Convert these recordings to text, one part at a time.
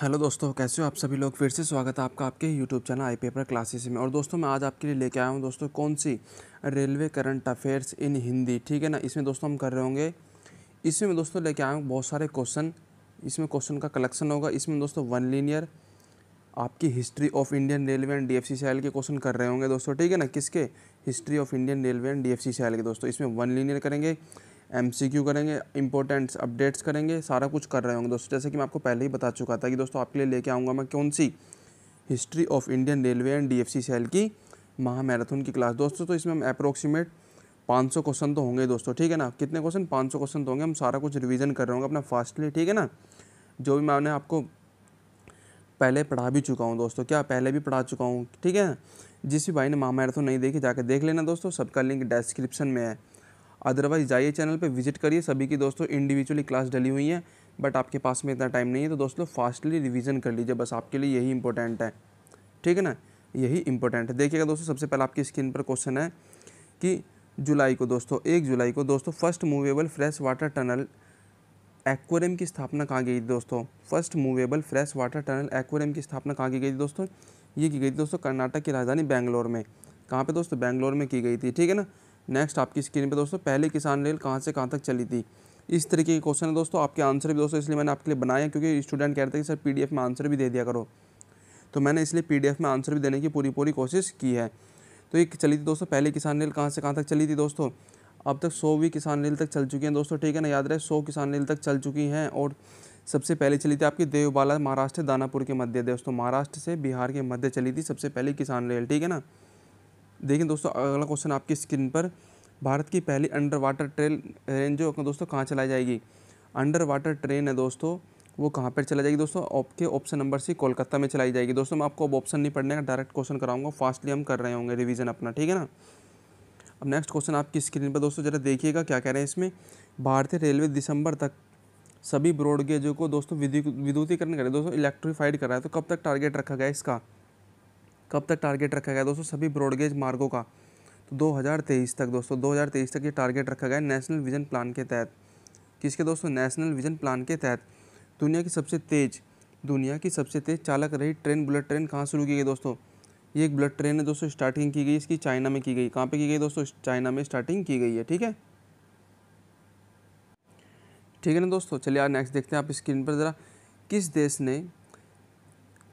Hello दोस्तों कैसे हो आप सभी लोग फिर से स्वागत है आपका आपके YouTube channel I paper classes में और दोस्तों मैं आज आपके लिए लेके आया हूँ दोस्तों कौन सी railway current affairs in Hindi ठीक है ना इसमें दोस्तों हम कर रहे होंगे इसमें मैं दोस्तों लेके आया हूँ बहुत सारे क्वेश्चन इसमें क्वेश्चन का कलेक्शन होगा इसमें दोस्तों वन लीनियर आपकी history of Indian railway and D F के क्वेश्चन कर रहे होंगे दोस्तों ठीक है ना किसके history of Indian railway and D F C दोस्तों इसमें वन लीनियर करेंगे एम सी क्यू करेंगे इंपॉर्टेंट्स अपडेट्स करेंगे सारा कुछ कर रहे होंगे दोस्तों जैसे कि मैं आपको पहले ही बता चुका था कि दोस्तों आपके लिए लेके आऊँगा मैं कौन सी history of Indian railway and D F C cell की महामैराथन की क्लास दोस्तों तो इसमें हम अप्रोक्सीमेट 500 क्वेश्चन तो होंगे दोस्तों ठीक है ना कितने क्वेश्चन 500 क्वेश्चन तो होंगे हम सारा कुछ रिवीजन कर रहे होंगे अपना फास्टली ठीक है ना जो भी मैंने आपको पहले पढ़ा भी चुका हूँ दोस्तों क्या पहले भी पढ़ा चुका हूँ ठीक है जिस भी भाई ने महामैराथन नहीं देखी जाकर देख लेना दोस्तों सबका लिंक डिस्क्रिप्शन में है अदरवाइज़ जाइए चैनल पर विजिट करिए सभी की दोस्तों इंडिविजुअली क्लास डली हुई है बट आपके पास में इतना टाइम नहीं है तो दोस्तों फास्टली रिविज़न कर लीजिए बस आपके लिए यही इंपॉर्टेंट है ठीक है ना यही इंपॉर्टेंट है देखिएगा दोस्तों सबसे पहले आपकी स्क्रीन पर क्वेश्चन है कि जुलाई को दोस्तों एक जुलाई को दोस्तों first movable fresh water tunnel aquarium की स्थापना कहाँ गई थी दोस्तों first movable fresh water tunnel aquarium की स्थापना कहाँ की गई थी दोस्तों ये की गई थी दोस्तों कर्नाटक की राजधानी बैंगलोर में कहाँ पे दोस्तों बैंगलोर में की गई थी ठीक है ना नेक्स्ट आपकी स्क्रीन पे दोस्तों पहले किसान रेल कहाँ से कहाँ तक चली थी इस तरीके के क्वेश्चन है दोस्तों आपके आंसर भी दोस्तों इसलिए मैंने आपके लिए बनाया क्योंकि स्टूडेंट कह रहे थे कि सर पी में आंसर भी दे दिया करो तो मैंने इसलिए पी में आंसर भी देने की पूरी पूरी कोशिश की है तो ये चली थी दोस्तों पहले किसान रेल कहाँ से कहाँ तक चली थी दोस्तों अब तक सौवीं किसान रेल तक चल चुकी हैं दोस्तों ठीक है ना याद रहे सौ किसान रेल तक चल चुकी हैं और सबसे पहले चली थी आपकी देवबाला महाराष्ट्र दानापुर के मध्य दोस्तों महाराष्ट्र से बिहार के मध्य चली थी सबसे पहले किसान रेल ठीक है ना देखिए दोस्तों अगला क्वेश्चन आपकी स्क्रीन पर भारत की पहली अंडर वाटर ट्रेन ट्रेन जो दोस्तों कहाँ चलाई जाएगी अंडर वाटर ट्रेन है दोस्तों वो कहाँ पर चलाई जाएगी दोस्तों आपके ऑप्शन नंबर सी कोलकाता में चलाई जाएगी दोस्तों मैं आपको अब ऑप्शन नहीं पढ़ने का डायरेक्ट क्वेश्चन कराऊंगा फास्टली हम कर रहे होंगे रिवीजन अपना ठीक है ना अब नेक्स्ट क्वेश्चन आपकी स्क्रीन पर दोस्तों जरा देखिएगा क्या कह रहे हैं इसमें भारतीय रेलवे दिसंबर तक सभी ब्रॉडगेजों को दोस्तों विद्युतीकरण करें दोस्तों इलेक्ट्रीफाइड करा है तो कब तक टारगेट रखा गया इसका कब तक टारगेट रखा गया दोस्तों सभी ब्रॉडगेज मार्गों का तो 2023 तक दोस्तों 2023 तक ये टारगेट रखा गया नेशनल विजन प्लान के तहत किसके दोस्तों नेशनल विजन प्लान के तहत दुनिया की सबसे तेज़ दुनिया की सबसे तेज़ चालक रही ट्रेन बुलेट ट्रेन कहाँ शुरू की गई दोस्तों ये एक बुलेट ट्रेन है दोस्तों स्टार्टिंग की गई इसकी चाइना में की गई कहाँ पर की गई दोस्तों चाइना में स्टार्टिंग की गई है ठीक है ठीक है ना दोस्तों चलिए यार नेक्स्ट देखते हैं आप स्क्रीन पर ज़रा किस देश ने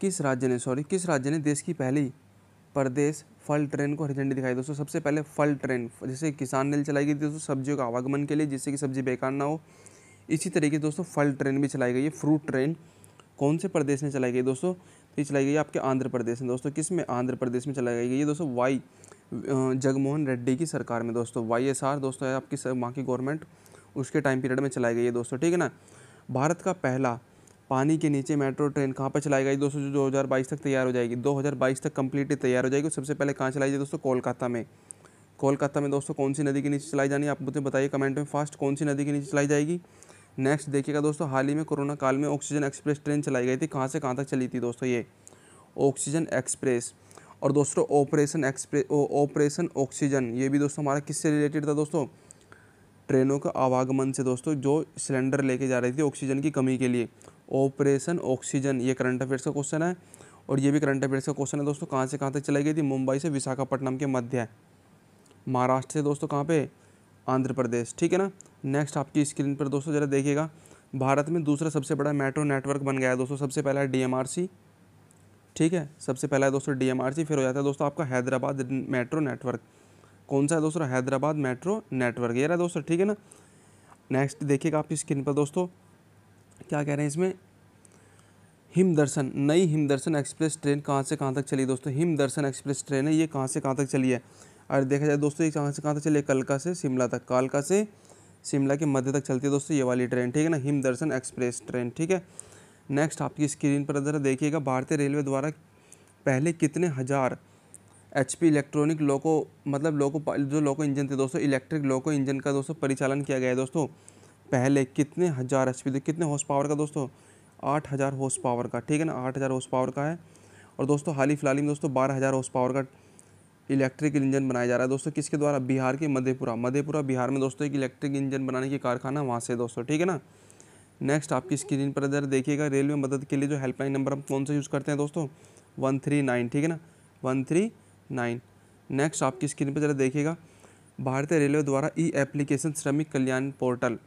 किस राज्य ने सॉरी किस राज्य ने देश की पहली प्रदेश फल ट्रेन को हरी झंडी दिखाई दोस्तों सबसे पहले फल ट्रेन जैसे किसान रेल चलाई गई दोस्तों सब्जियों का आवागमन के लिए जिससे कि सब्जी बेकार ना हो इसी तरीके दोस्तों फल ट्रेन भी चलाई गई है फ्रूट ट्रेन कौन से प्रदेश में चलाई गई दोस्तों तो ये चलाई गई आपके आंध्र प्रदेश में दोस्तों किस में आंध्र प्रदेश में चलाई गई ये दोस्तों वाई जगमोहन रेड्डी की सरकार में दोस्तों वाई एस आर दोस्तों आपकी वहाँ की गवर्नमेंट उसके टाइम पीरियड में चलाई गई है दोस्तों ठीक है ना भारत का पहला पानी के नीचे मेट्रो ट्रेन कहाँ पर चलाई गई दोस्तों जो दो तक तैयार हो जाएगी दो तक कम्प्लीटली तैयार हो जाएगी सबसे पहले कहाँ चलाई जाएगी दोस्तों कोलकाता में कोलकाता में दोस्तों कौन सी नदी के नीचे चलाई जानी आप मुझे बताइए कमेंट में फास्ट कौन सी नदी के नीचे चलाई जाएगी नेक्स्ट देखिएगा दोस्तों हाल ही में कोरोना काल में ऑक्सीजन एक्सप्रेस ट्रेन चलाई गई थी कहाँ से कहाँ तक चली थी दोस्तों ये ऑक्सीजन एक्सप्रेस और दोस्तों ऑपरेशन एक्सप्रेस ऑपरेशन ऑक्सीजन ये भी दोस्तों हमारा किससे रिलेटेड था दोस्तों ट्रेनों के आवागमन से दोस्तों जो सिलेंडर लेके जा रही थी ऑक्सीजन की कमी के लिए ऑपरेशन ऑक्सीजन ये करंट अफेयर्स का क्वेश्चन है और ये भी करंट अफेयर्स का क्वेश्चन है दोस्तों कहाँ से कहाँ तक चलाई गई थी मुंबई से विशाखापट्टनम के मध्य है महाराष्ट्र से दोस्तों कहाँ पे आंध्र प्रदेश ठीक है ना नेक्स्ट आपकी स्क्रीन पर दोस्तों ज़रा देखिएगा भारत में दूसरा सबसे बड़ा मेट्रो नेटवर्क बन गया है दोस्तों सबसे पहला है डी ठीक है सबसे पहला है दोस्तों डी फिर हो जाता है दोस्तों आपका हैदराबाद मेट्रो नेटवर्क कौन सा है दोस्तों हैदराबाद मेट्रो नेटवर्क ये रहा दोस्तों ठीक है ना नेक्स्ट देखिएगा आपकी स्क्रीन पर दोस्तों क्या कह रहे हैं इसमें हिम दर्शन नई हिम दर्शन एक्सप्रेस ट्रेन कहाँ से कहाँ तक चली दोस्तों हिम दर्शन एक्सप्रेस ट्रेन है ये कहाँ से कहाँ तक चली है अरे देखा जाए दोस्तों ये कहाँ से कहाँ तक चली है कलका से शिमला तक कालका से शिमला के मध्य तक चलती है दोस्तों ये वाली ट्रेन ठीक है ना हिम दर्शन एक्सप्रेस ट्रेन ठीक है नेक्स्ट आपकी स्क्रीन पर ज़रा देखिएगा भारतीय रेलवे द्वारा पहले कितने हज़ार एच पी इलेक्ट्रॉनिक लोको मतलब लोको जो लोको इंजन थे दोस्तों इलेक्ट्रिक लोको इंजन का दोस्तों परिचालन किया गया है दोस्तों पहले कितने हज़ार एच पी कितने हॉर्स पावर का दोस्तों आठ हज़ार हॉर्स पावर का ठीक है ना आठ हज़ार हॉर्स पावर का है और दोस्तों हाल ही फिलहाल में दोस्तों बारह हज़ार हॉर्स पावर का इलेक्ट्रिक इंजन बनाया जा रहा है दोस्तों किसके द्वारा बिहार के मधेपुरा मधेपुरा बिहार में दोस्तों एक इलेक्ट्रिक इंजन बनाने की कारखाना वहाँ से दोस्तों ठीक है ना नेक्स्ट आपकी स्क्रीन पर इधर देखिएगा रेलवे मदद के लिए जो हेल्पलाइन नंबर हम कौन सा यूज़ करते हैं दोस्तों वन थ्री नाइन ठीक है ना वन थ्री नाइन नेक्स्ट आपकी स्क्रीन पर जरा देखिएगा भारतीय रेलवे द्वारा ई एप्लीकेशन श्रमिक कल्याण पोर्टल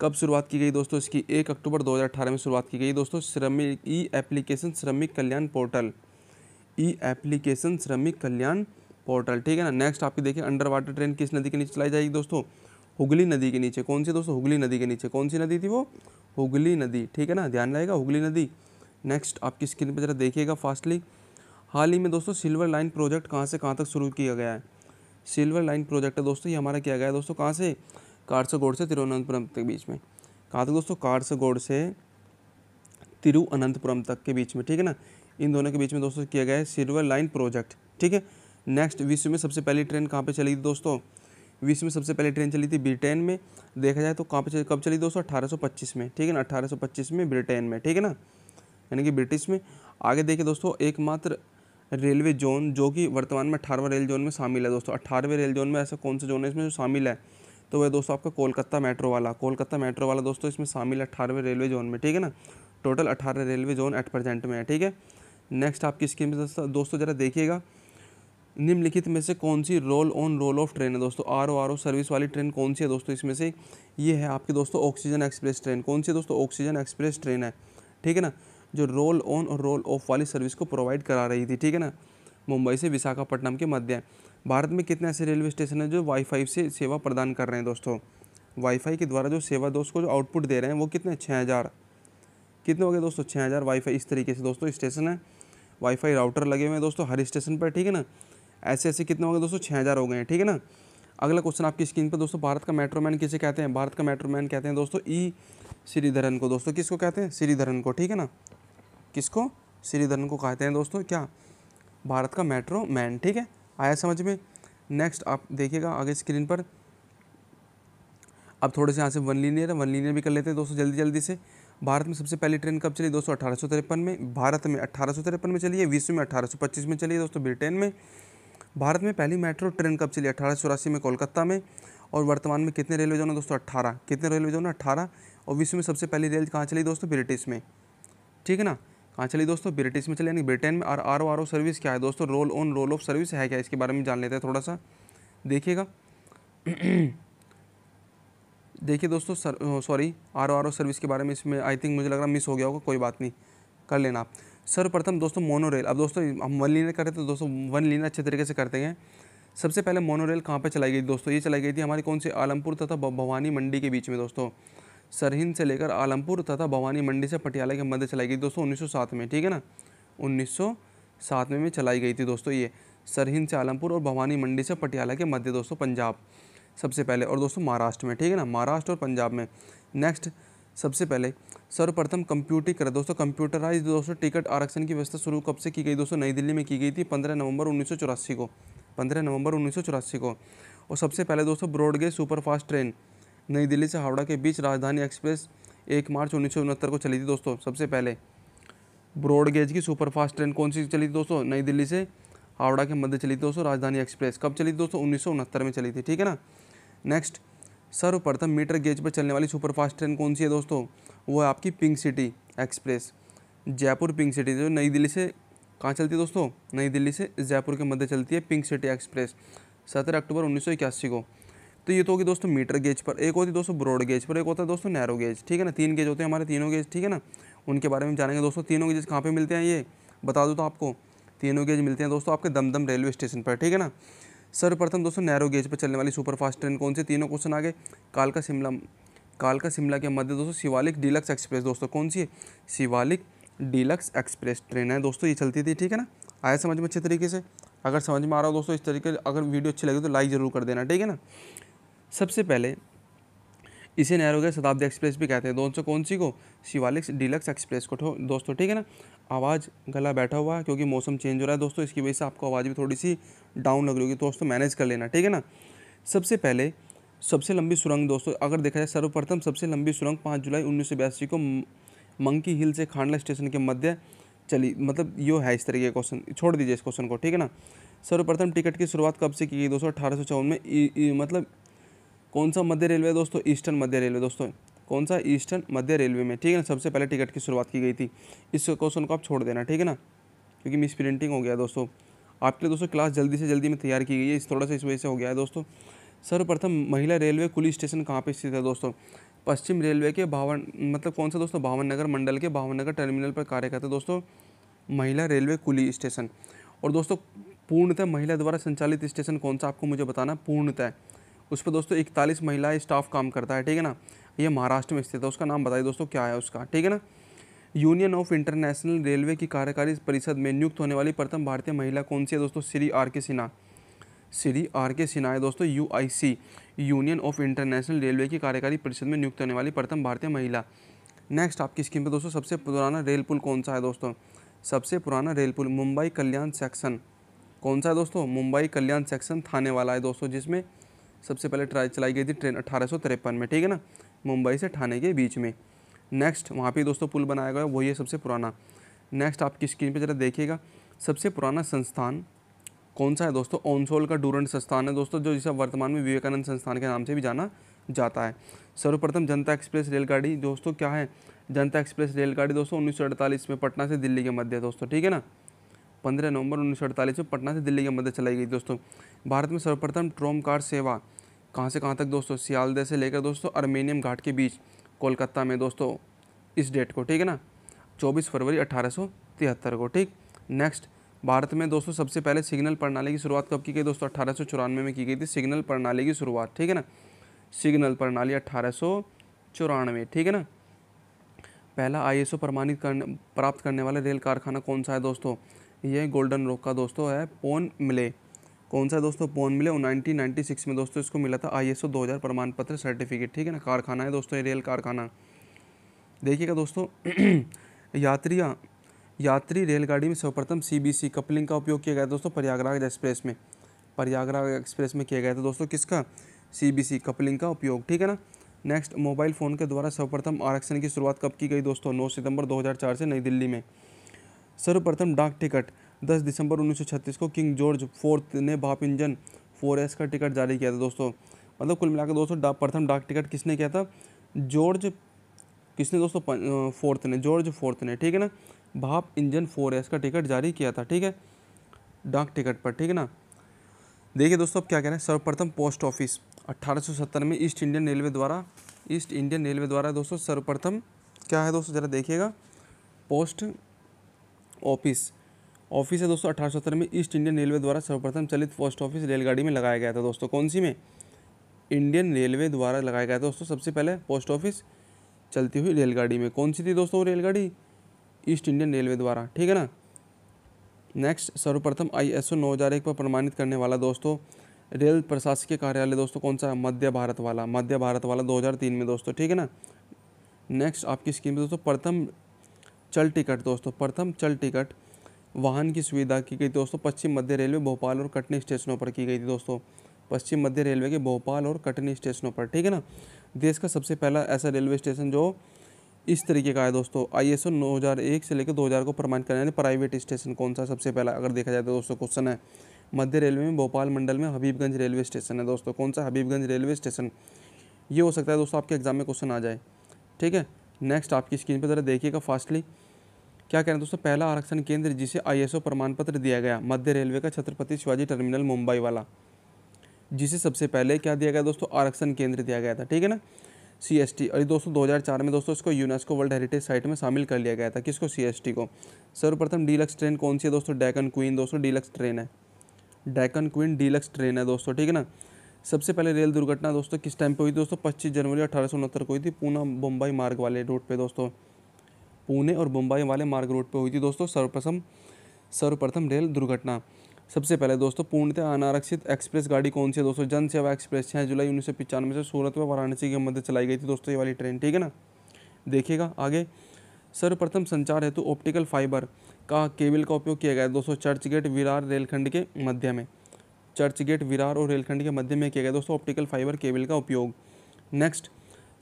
कब शुरुआत की गई दोस्तों इसकी एक अक्टूबर 2018 में शुरुआत की गई दोस्तों श्रमिक ई एप्लीकेशन श्रमिक कल्याण पोर्टल ई एप्लीकेशन श्रमिक कल्याण पोर्टल ठीक है ना नेक्स्ट आपकी देखिए अंडर वाटर ट्रेन किस नदी के नीचे चलाई जाएगी दोस्तों हुगली नदी के नीचे कौन सी दोस्तों हुगली नदी के नीचे कौन सी नदी थी वो हुगली नदी ठीक है ना ध्यान रहेगा हुगली नदी नेक्स्ट आपकी स्क्रीन पर जरा देखिएगा फास्टली हाल ही में दोस्तों सिल्वर लाइन प्रोजेक्ट कहाँ से कहाँ तक शुरू किया गया है सिल्वर लाइन प्रोजेक्ट है दोस्तों ये हमारा किया गया है दोस्तों कहाँ से कारसागोड़ से तिरुवनंतपुरम तक बीच में कहाँ तक दोस्तों कारसगोड से तिरुअनंतपुरम तक के बीच में ठीक है ना इन दोनों के बीच में दोस्तों किया गया है सिल्वर लाइन प्रोजेक्ट ठीक है नेक्स्ट विश्व में सबसे पहली ट्रेन कहाँ पर चली थी दोस्तों विश्व में सबसे पहली ट्रेन चली थी ब्रिटेन में देखा जाए तो कहाँ पे कब चली दोस्तों 1825 में ठीक है ना 1825 में ब्रिटेन में ठीक है ना यानी कि ब्रिटिश में आगे देखिए दोस्तों एकमात्र रेलवे जोन जो कि वर्तमान में अठारहवें रेल जोन में शामिल है दोस्तों अठारहवें रेल जोन में ऐसा कौन सा जोन है इसमें जो शामिल है तो वह दोस्तों आपका कोलकाता मेट्रो वाला कोलकाता मेट्रो वाला दोस्तों इसमें शामिल है अठारहवें रेलवे जोन में ठीक है ना टोटल अठारह रेलवे जोन एट प्रेजेंट में है ठीक है नेक्स्ट आपकी स्कीम दोस्तों ज़रा देखिएगा निम्नलिखित में से कौन सी roll on roll off train है दोस्तों R O R O service वाली ट्रेन कौन सी है दोस्तों इसमें से ये है आपकी दोस्तों ऑक्सीजन एक्सप्रेस ट्रेन कौन सी है दोस्तों ऑक्सीजन एक्सप्रेस ट्रेन है ठीक है ना जो रोल ऑन और रोल ऑफ वाली सर्विस को प्रोवाइड करा रही थी ठीक है ना मुंबई से विशाखापट्टनम के मध्य भारत में कितने ऐसे रेलवे स्टेशन हैं जो वाईफाई से सेवा प्रदान कर रहे हैं दोस्तों वाईफाई के द्वारा जो सेवा दोस्त को जो आउटपुट दे रहे हैं वो कितने छः हज़ार कितने हो गए दोस्तों छः हज़ार वाई इस तरीके से दोस्तों स्टेशन है वाईफाई राउटर लगे हुए हैं दोस्तों हर स्टेशन पर ठीक है ना ऐसे ऐसे कितने हो गए दोस्तों छः हज़ार हो गए हैं ठीक है ना अगला क्वेश्चन आपकी स्क्रीन पर दोस्तों भारत का मेट्रोमैन किसे कहते हैं भारत का मेट्रोमैन कहते हैं दोस्तों ई श्रीधरन को दोस्तों किसको कहते हैं श्रीधरन को ठीक है ना किसको श्रीधरन को कहते हैं दोस्तों क्या भारत का मेट्रो मैन ठीक है आया समझ में नेक्स्ट आप देखिएगा आगे स्क्रीन पर अब थोड़े से यहाँ से वन लीनियर वन लीनियर भी कर लेते हैं दोस्तों जल्दी जल्दी से भारत में सबसे पहली ट्रेन कब चली दोस्तों अठारह में भारत में अठारह में चली है विश्व में अठारह में चली है दोस्तों ब्रिटेन में भारत में पहली मेट्रो ट्रेन कब चली अठारह में कोलकाता में और वर्तमान में कितने रेलवे जोन है दोस्तों अट्ठारह कितने रेलवे जोन है अट्ठारह और विश्व में सबसे पहली रेल कहाँ चली दोस्तों ब्रिटिश में ठीक है ना कहाँ चली दोस्तों ब्रिटिश में चले यानी ब्रिटेन में और R O R O service क्या है दोस्तों roll on roll off service है क्या इसके बारे में जान लेते हैं थोड़ा सा देखिएगा देखिए दोस्तों sir sorry R O R O service के बारे में इसमें आई थिंक मुझे लग रहा मिस हो गया होगा कोई बात नहीं कर लेना आप सर्वप्रथम दोस्तों मोनोरेल अब दोस्तों हम वन लीनर कर रहे थे तो दोस्तों वन लीनर अच्छे तरीके से करते हैं सबसे पहले मोनोरेल कहाँ पर चलाई गई दोस्तों ये चलाई गई थी हमारी कौन सी आलमपुर तथा भवानी मंडी के बीच में दोस्तों सरहिंद से लेकर आलमपुर तथा भवानी मंडी से पटियाला के मध्य चलाई गई दोस्तों उन्नीस में ठीक है ना उन्नीस में, में चलाई गई थी दोस्तों ये सरहिंद से आलमपुर और भवानी मंडी से पटियाला के मध्य दोस्तों पंजाब सबसे पहले और दोस्तों महाराष्ट्र में ठीक है ना महाराष्ट्र और पंजाब में नेक्स्ट सबसे पहले सर्वप्रथम कर दोस्तों कंप्यूटराइज दोस्तों टिकट आरक्षण की व्यवस्था शुरू कब से की गई दोस्तों नई दिल्ली में की गई थी पंद्रह नवंबर उन्नीस को पंद्रह नवंबर उन्नीस को और सबसे पहले दोस्तों ब्रॉडगेज सुपरफास्ट ट्रेन नई दिल्ली से हावड़ा के बीच राजधानी एक्सप्रेस एक मार्च उन्नीस को चली थी दोस्तों सबसे पहले ब्रॉड गेज की सुपरफास्ट ट्रेन कौन सी चली थी दोस्तों नई दिल्ली से हावड़ा के मध्य चली थी दोस्तों राजधानी एक्सप्रेस कब चली थी दोस्तों उन्नीस में चली थी ठीक है ना नेक्स्ट सर्वप्रथम मीटर गेज पर चलने वाली सुपरफास्ट ट्रेन कौन सी है दोस्तों वो है आपकी pink city express Jaipur pink city जो नई दिल्ली से कहाँ चलती है दोस्तों नई दिल्ली से जयपुर के मध्य चलती है पिंक सिटी एक्सप्रेस सत्रह अक्टूबर उन्नीस को तो ये तो होगी दोस्तों मीटर गेज पर एक होती है दोस्तों ब्रॉड गेज पर एक होता है दोस्तों नैरो गेज ठीक है ना तीन गेज होते हैं हमारे तीनों गेज ठीक है ना उनके बारे में जानेंगे दोस्तों तीनों गेज कहाँ पर मिलते हैं ये बता दूँ तो आपको तीनों गेज मिलते हैं दोस्तों आपके दमदम रेलवे स्टेशन पर ठीक है ना सर्वप्रथम दोस्तों नैरो गेज पर चलने वाली सुपरफास्ट ट्रेन कौन सी तीनों क्वेश्चन आगे कालका शिमला कालका शिमला के मध्य दोस्तों शिवालिक डीलक्स एक्सप्रेस दोस्तों कौन सी है शिवालिक डीलक्स एक्सप्रेस ट्रेन है दोस्तों ये चलती थी ठीक है ना आया समझ में अच्छे तरीके से अगर समझ में आ रहा हो दोस्तों इस तरीके अगर वीडियो अच्छी लगी तो लाइक ज़रूर कर देना ठीक है ना सबसे पहले इसे नहरों के शताब्दी एक्सप्रेस भी कहते हैं दोस्तों कौन सी को शिवालिक डिलक्स एक्सप्रेस को दोस्तों ठीक है ना आवाज़ गला बैठा हुआ है क्योंकि मौसम चेंज हो रहा है दोस्तों इसकी वजह से आपको आवाज़ भी थोड़ी सी डाउन लग रही होगी तो दोस्तों मैनेज कर लेना ठीक है ना सबसे पहले सबसे लंबी सुरंग दोस्तों अगर देखा जाए सर्वप्रथम सबसे लंबी सुरंग पाँच जुलाई उन्नीस को मंकी हिल से खांडला स्टेशन के मध्य चली मतलब यो है इस तरीके क्वेश्चन छोड़ दीजिए इस क्वेश्चन को ठीक है ना सर्वप्रथम टिकट की शुरुआत कब से की गई दोस्तों अठारह में मतलब कौन सा मध्य रेलवे दोस्तों ईस्टर्न मध्य रेलवे दोस्तों कौन सा ईस्टर्न मध्य रेलवे में ठीक है ना सबसे पहले टिकट की शुरुआत की गई थी इस क्वेश्चन को आप छोड़ देना ठीक है ना क्योंकि मिस प्रिंटिंग हो गया दोस्तों आपके लिए दोस्तों क्लास जल्दी से जल्दी में तैयार की गई है इस थोड़ा सा इस वजह से हो गया है दोस्तों सर्वप्रथम महिला रेलवे कुली स्टेशन कहाँ पर स्थित है दोस्तों पश्चिम रेलवे के भावन मतलब कौन सा दोस्तों भावन नगर मंडल के भावन नगर टर्मिनल पर कार्य करते दोस्तों महिला रेलवे कुली स्टेशन और दोस्तों पूर्णतः महिला द्वारा संचालित स्टेशन कौन सा आपको मुझे बताना पूर्णतः उस पर दोस्तों इकतालीस महिला स्टाफ काम करता है ठीक है ना ये महाराष्ट्र में स्थित है उसका नाम बताइए दोस्तों क्या है उसका ठीक है ना यूनियन ऑफ इंटरनेशनल रेलवे की कार्यकारी परिषद में नियुक्त होने वाली प्रथम भारतीय महिला कौन सी है दोस्तों श्री आर के सिन्हा श्री आर के सिन्हा है दोस्तों U I C union of international railway की कार्यकारी परिषद में नियुक्त होने वाली प्रथम भारतीय महिला नेक्स्ट आपकी स्कीम पर दोस्तों सबसे पुराना रेल पुल कौन सा है दोस्तों सबसे पुराना रेल पुल मुंबई कल्याण सेक्शन कौन सा है दोस्तों मुंबई कल्याण सेक्शन थाने वाला है दोस्तों जिसमें सबसे पहले ट्राई चलाई गई थी ट्रेन अठारह में ठीक है ना मुंबई से ठाणे के बीच में नेक्स्ट वहाँ पे दोस्तों पुल बनाया गया वही है सबसे पुराना नेक्स्ट आपकी स्क्रीन पे ज़रा देखिएगा सबसे पुराना संस्थान कौन सा है दोस्तों ओनसोल का डूरंट संस्थान है दोस्तों जो जिसे वर्तमान में विवेकानंद संस्थान के नाम से भी जाना जाता है सर्वप्रथम जनता एक्सप्रेस रेलगाड़ी दोस्तों क्या है जनता एक्सप्रेस रेलगाड़ी दोस्तों उन्नीस में पटना से दिल्ली के मध्य दोस्तों ठीक है ना पंद्रह नवंबर उन्नीस में पटना से दिल्ली की मदद चलाई गई दोस्तों भारत में सर्वप्रथम ट्रोम कार सेवा कहाँ से कहाँ तक दोस्तों सियालदह से लेकर दोस्तों अर्मेनियम घाट के बीच कोलकाता में दोस्तों इस डेट को ठीक है ना 24 फरवरी अठारह को ठीक नेक्स्ट भारत में दोस्तों सबसे पहले सिग्नल प्रणाली की शुरुआत कब की गई दोस्तों अठारह में की गई थी सिग्नल प्रणाली की शुरुआत ठीक है ना सिग्नल प्रणाली अठारह ठीक है ना पहला आईएसओ प्रमाणित करने प्राप्त करने वाला रेल कारखाना कौन सा है दोस्तों ये गोल्डन रॉक का दोस्तों है पोन मिले कौन सा दोस्तों पोन मिले नाइनटीन नाइन्टी सिक्स में दोस्तों इसको मिला था आई एस प्रमाण पत्र सर्टिफिकेट ठीक है ना कारखाना है दोस्तों ये रेल कारखाना देखिएगा दोस्तों यात्रियाँ यात्री रेलगाड़ी में सर्वप्रथम सीबीसी कपलिंग का उपयोग किया गया दोस्तों प्रयागराज एक्सप्रेस में प्रयागराज एक्सप्रेस में किया गया था दोस्तों किसका सी कपलिंग का उपयोग ठीक है ना नेक्स्ट मोबाइल फ़ोन के द्वारा सर्वप्रथम आरक्षण की शुरुआत कब की गई दोस्तों नौ सितंबर चार से नई दिल्ली में सर्वप्रथम डाक टिकट 10 दिसंबर 1936 को किंग जॉर्ज फोर्थ ने इंजन फोर एस का टिकट जारी किया था दोस्तों मतलब कुल मिलाकर दोस्तों डा, प्रथम डाक टिकट किसने किया था जॉर्ज किसने दोस्तों फोर्थ ने जॉर्ज फोर्थ ने ठीक है ना भाप इंजन फोर एस का टिकट जारी किया था ठीक है डाक टिकट पर ठीक है ना देखिए दोस्तों अब क्या कह रहे हैं सर्वप्रथम पोस्ट ऑफिस 1870 में ईस्ट इंडियन रेलवे द्वारा ईस्ट इंडियन रेलवे द्वारा दोस्तों सर्वप्रथम क्या है दोस्तों ज़रा देखिएगा पोस्ट ऑफिस ऑफिस है दोस्तों अठारह में ईस्ट इंडियन रेलवे द्वारा सर्वप्रथम चलित पोस्ट ऑफिस रेलगाड़ी में लगाया गया था दोस्तों कौन सी में इंडियन रेलवे द्वारा लगाया गया था दोस्तों सबसे पहले पोस्ट ऑफिस चलती हुई रेलगाड़ी में कौन सी थी दोस्तों रेलगाड़ी ईस्ट इंडियन रेलवे द्वारा ठीक है ना नेक्स्ट सर्वप्रथम आई एस ओ नौ हज़ार एक पर प्रमाणित करने वाला दोस्तों रेल प्रशासकीय कार्यालय दोस्तों कौन सा मध्य भारत वाला मध्य भारत वाला 2003 में दोस्तों ठीक है ना नेक्स्ट आपकी स्क्रीन पर दोस्तों प्रथम चल टिकट दोस्तों प्रथम चल टिकट वाहन की सुविधा की गई दोस्तों पश्चिम मध्य रेलवे भोपाल और कटनी स्टेशनों पर की गई थी दोस्तों पश्चिम मध्य रेलवे के भोपाल और कटनी स्टेशनों पर ठीक है ना देश का सबसे पहला ऐसा रेलवे स्टेशन जो इस तरीके का है दोस्तों आई एस से लेकर दो को प्रमाणित करने यानी प्राइवेट स्टेशन कौन सा सबसे पहला अगर देखा जाए तो दोस्तों क्वेश्चन है मध्य रेलवे में भोपाल मंडल में हबीबगंज रेलवे स्टेशन है दोस्तों कौन सा हबीबगंज रेलवे स्टेशन ये हो सकता है दोस्तों आपके एग्जाम में क्वेश्चन आ जाए ठीक है नेक्स्ट आपकी स्क्रीन पर ज़रा देखिएगा फास्टली क्या कह रहे हैं दोस्तों पहला आरक्षण केंद्र जिसे आईएसओ प्रमाण पत्र दिया गया मध्य रेलवे का छत्रपति शिवाजी टर्मिनल मुंबई वाला जिसे सबसे पहले क्या दिया गया दोस्तों आरक्षण केंद्र दिया गया था ठीक है ना सी एस टी अरे दोस्तों 2004 में दोस्तों इसको यूनेस्को वर्ल्ड हेरिटेज साइट में शामिल कर लिया गया था किसको सी एस टी को सर्वप्रथम डीलक्स ट्रेन कौन सी है दोस्तों डैकन क्वीन दोस्तों डीलक्स ट्रेन है डैकन क्वीन डीलक्स ट्रेन है दोस्तों ठीक है ना सबसे पहले रेल दुर्घटना दोस्तों किस टाइम पर हुई दोस्तों पच्चीस जनवरी अठारह को हुई थी पूना मुंबई मार्ग वाले रूट पे दोस्तों पुणे और मुंबई वाले मार्ग रोड पर हुई थी दोस्तों सर्वप्रथम सर्वप्रथम रेल दुर्घटना सबसे पहले दोस्तों पूर्णतः अनारक्षित एक्सप्रेस गाड़ी कौन सी है दोस्तों जनसेवा एक्सप्रेस छः जुलाई उन्नीस सौ पचानवे से सूरत व वाराणसी के मध्य चलाई गई थी दोस्तों ये वाली ट्रेन ठीक है ना देखिएगा आगे सर्वप्रथम संचार हेतु ऑप्टिकल फाइबर का केबल का उपयोग किया गया दोस्तों चर्च गेट विरार रेलखंड के मध्य में चर्च गेट विरार और रेलखंड के मध्य में किया गया दोस्तों ऑप्टिकल फाइबर केबल का उपयोग नेक्स्ट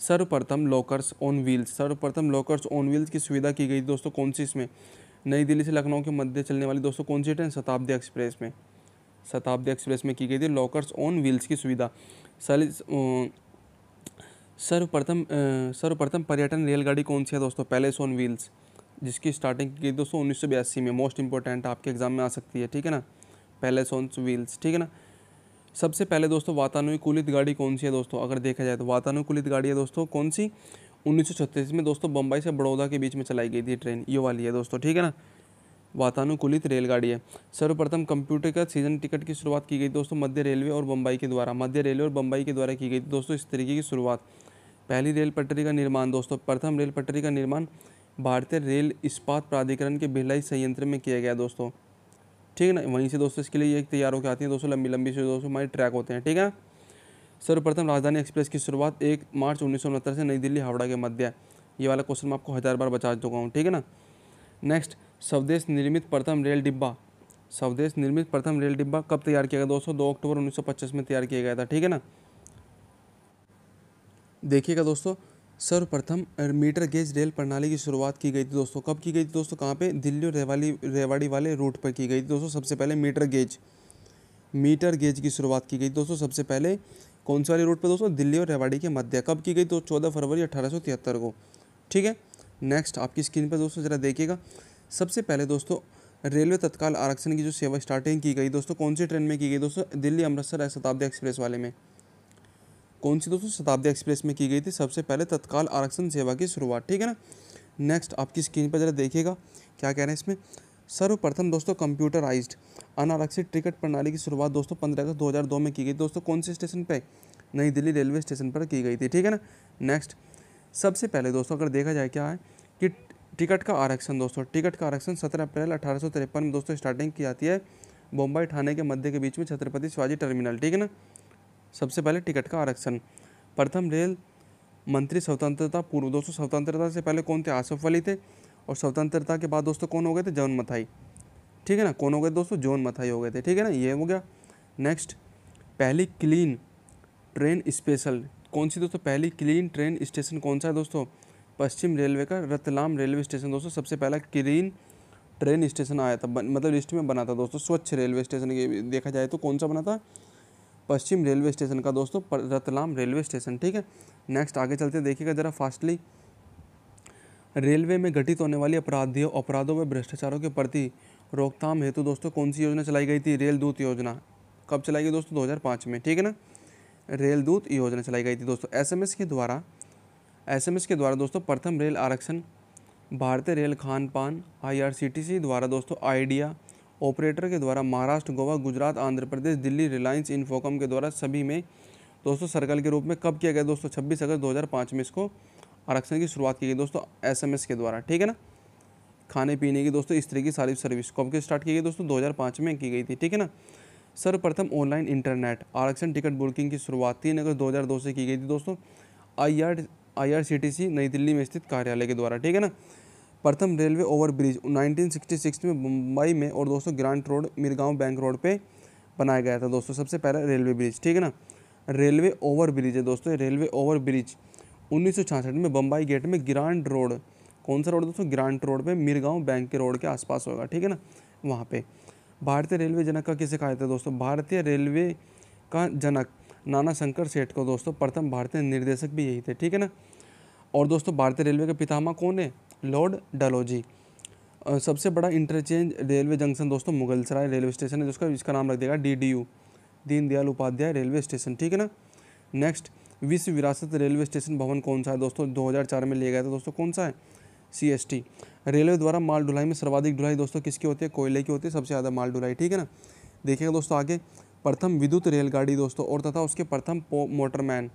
सर्वप्रथम लॉकर्स ऑन व्हील्स सर्वप्रथम लॉकर्स ऑन व्हील्स की सुविधा की गई दोस्तों कौन सी इसमें नई दिल्ली से लखनऊ के मध्य चलने वाली दोस्तों कौन सी ट्रेन शताब्दी एक्सप्रेस में शताब्दी एक्सप्रेस में की गई थी लॉकर्स ऑन व्हील्स की सुविधा सर्वप्रथम सर्वप्रथम पर्यटन रेलगाड़ी कौन सी है दोस्तों पैलेस ऑन व्हील्स जिसकी स्टार्टिंग की गई दोस्तों उन्नीस में मोस्ट इंपॉर्टेंट आपके एग्जाम में आ सकती है ठीक है ना पैलेस ऑन व्हील्स ठीक है ना सबसे पहले दोस्तों वातानुकूलित गाड़ी कौन सी है दोस्तों अगर देखा जाए तो वातानुकूलित गाड़ी है दोस्तों कौन सी उन्नीस में दोस्तों बम्बई से बड़ौदा के बीच में चलाई गई थी ट्रेन ये वाली है दोस्तों ठीक है ना वातानुकूलित रेलगाड़ी है सर्वप्रथम कंप्यूटर का सीजन टिकट की शुरुआत की गई दोस्तों मध्य रेलवे और बम्बई के द्वारा मध्य रेलवे और बम्बई के द्वारा की गई थी दोस्तों इस तरीके की शुरुआत पहली रेल पटरी का निर्माण दोस्तों प्रथम रेल पटरी का निर्माण भारतीय रेल इस्पात प्राधिकरण के भिलाई संयंत्र में किया गया दोस्तों ठीक है ना वहीं से दोस्तों इसके लिए ये तैयार होकर आती है दोस्तों लंबी लंबी से दोस्तों हमारे ट्रैक होते हैं ठीक है सर्वप्रथम राजधानी एक्सप्रेस की शुरुआत एक मार्च उन्नीस से नई दिल्ली हावड़ा के मध्य ये वाला क्वेश्चन मैं आपको हज़ार बार बचा चुका हूँ ठीक है ना नेक्स्ट स्वदेश निर्मित प्रथम रेल डिब्बा स्वदेश निर्मित प्रथम रेल डिब्बा कब तैयार किया गया दोस्तों दो अक्टूबर 1925 में तैयार किया गया था ठीक है ना देखिएगा दोस्तों सर्वप्रथम मीटर गेज रेल प्रणाली की शुरुआत की गई थी दोस्तों कब की गई थी दोस्तों कहाँ पे दिल्ली और रेवाली रेवाड़ी वाले रूट पर की गई थी दोस्तों सबसे पहले मीटर गेज मीटर गेज की शुरुआत की गई दोस्तों सबसे पहले कौन से वाले रूट पर दोस्तों दिल्ली और रेवाड़ी के मध्य कब की गई तो चौदह फरवरी अठारह को ठीक है नेक्स्ट आपकी स्क्रीन पर दोस्तों ज़रा देखिएगा सबसे पहले दोस्तों रेलवे तत्काल आरक्षण की जो सेवा स्टार्टिंग की गई दोस्तों कौन सी ट्रेन में की गई दोस्तों दिल्ली अमृतसर शताब्दी एक्सप्रेस वाले में कौन सी दोस्तों शताब्दी एक्सप्रेस में की गई थी सबसे पहले तत्काल आरक्षण सेवा की शुरुआत ठीक है ना नेक्स्ट आपकी स्क्रीन पर जरा देखिएगा क्या कह रहे हैं इसमें सर्वप्रथम दोस्तों कंप्यूटराइज्ड अनारक्षित टिकट प्रणाली की शुरुआत दोस्तों पंद्रह अगस्त दो में की गई दोस्तों कौन से स्टेशन पे नई दिल्ली रेलवे स्टेशन पर की गई थी ठीक है ना नेक्स्ट सबसे पहले दोस्तों अगर देखा जाए क्या है कि टिकट का आरक्षण दोस्तों टिकट का आरक्षण सत्रह अप्रैल अठारह में दोस्तों स्टार्टिंग की जाती है बम्बई ठाणे के मध्य के बीच में छत्रपति शिवाजी टर्मिनल ठीक है ना सबसे पहले टिकट का आरक्षण प्रथम रेल मंत्री स्वतंत्रता पूर्व दोस्तों स्वतंत्रता से पहले कौन थे आसफ वली थे और स्वतंत्रता के बाद दोस्तों कौन हो गए थे जॉन मथाई ठीक है ना कौन हो गए दोस्तों जॉन मथाई हो गए थे ठीक है ना ये हो गया नेक्स्ट पहली क्लीन ट्रेन स्पेशल कौन सी दोस्तों पहली क्लीन ट्रेन स्टेशन कौन सा है दोस्तों पश्चिम रेलवे का रतलाम रेलवे स्टेशन दोस्तों सबसे पहला क्लीन ट्रेन स्टेशन आया था मतलब लिस्ट में बना था दोस्तों स्वच्छ रेलवे स्टेशन देखा जाए तो कौन सा बना था पश्चिम रेलवे स्टेशन का दोस्तों रतलाम रेलवे स्टेशन ठीक है नेक्स्ट आगे चलते देखिएगा ज़रा फास्टली रेलवे में घटित होने वाली अपराधियों अपराधों व भ्रष्टाचारों के प्रति रोकथाम हेतु दोस्तों कौन सी योजना चलाई गई थी रेल दूत योजना कब चलाई गई दोस्तों 2005 में ठीक है ना रेल दूत योजना चलाई गई थी दोस्तों एसएमएस के द्वारा एसएमएस के द्वारा दोस्तों प्रथम रेल आरक्षण भारतीय रेल खान पान आईआरसीटीसी द्वारा दोस्तों आइडिया ऑपरेटर के द्वारा महाराष्ट्र गोवा गुजरात आंध्र प्रदेश दिल्ली रिलायंस इन्फोकम के द्वारा सभी में दोस्तों सर्कल के रूप में कब किया गया दोस्तों छब्बीस अगस्त दो में इसको आरक्षण की शुरुआत की गई दोस्तों एस के द्वारा ठीक है ना खाने पीने की दोस्तों इस तरह की सारी सर्विस कब की स्टार्ट की गई दोस्तों 2005 में की गई थी ठीक है ना सर्वप्रथम ऑनलाइन इंटरनेट आरक्षण टिकट बुकिंग की शुरुआत तीन अगस्त दो से की गई थी दोस्तों आई आर नई दिल्ली में स्थित कार्यालय के द्वारा ठीक है ना प्रथम रेलवे ओवरब्रिज 1966 में मुंबई में और दोस्तों ग्रांट रोड मिरगांव बैंक रोड पे बनाया गया था दोस्तों सबसे पहला रेलवे ब्रिज ठीक है ना रेलवे ओवर ब्रिज है दोस्तों रेलवे ओवर ब्रिज उन्नीस में बम्बई गेट में ग्रांड रोड कौन सा रोड दोस्तों ग्रांट रोड पर मिरगांव बैंक के रोड के आसपास होगा ठीक है ना वहाँ पर भारतीय रेलवे जनक का किसे कहा जाता है दोस्तों भारतीय रेलवे का जनक नाना शंकर सेठ को दोस्तों प्रथम भारतीय निर्देशक भी यही थे ठीक है ना और दोस्तों भारतीय रेलवे के पितामह कौन है लॉर्ड डलोजी सबसे बड़ा इंटरचेंज रेलवे जंक्शन दोस्तों मुगलसराय रेलवे स्टेशन है जिसका इसका नाम रख देगा D D U Deendayal Upadhyay railway station ठीक है ना नेक्स्ट विश्व विरासत रेलवे स्टेशन भवन कौन सा है दोस्तों 2004 में लिया गया था दोस्तों कौन सा है सी एस टी रेलवे द्वारा माल ढुलाई में सर्वाधिक ढुलाई दोस्तों किसकी होती है कोयले की होती है सबसे ज़्यादा माल ढुलाई ठीक है ना देखिएगा दोस्तों आगे प्रथम विद्युत रेलगाड़ी दोस्तों और तथा उसके प्रथम मोटरमैन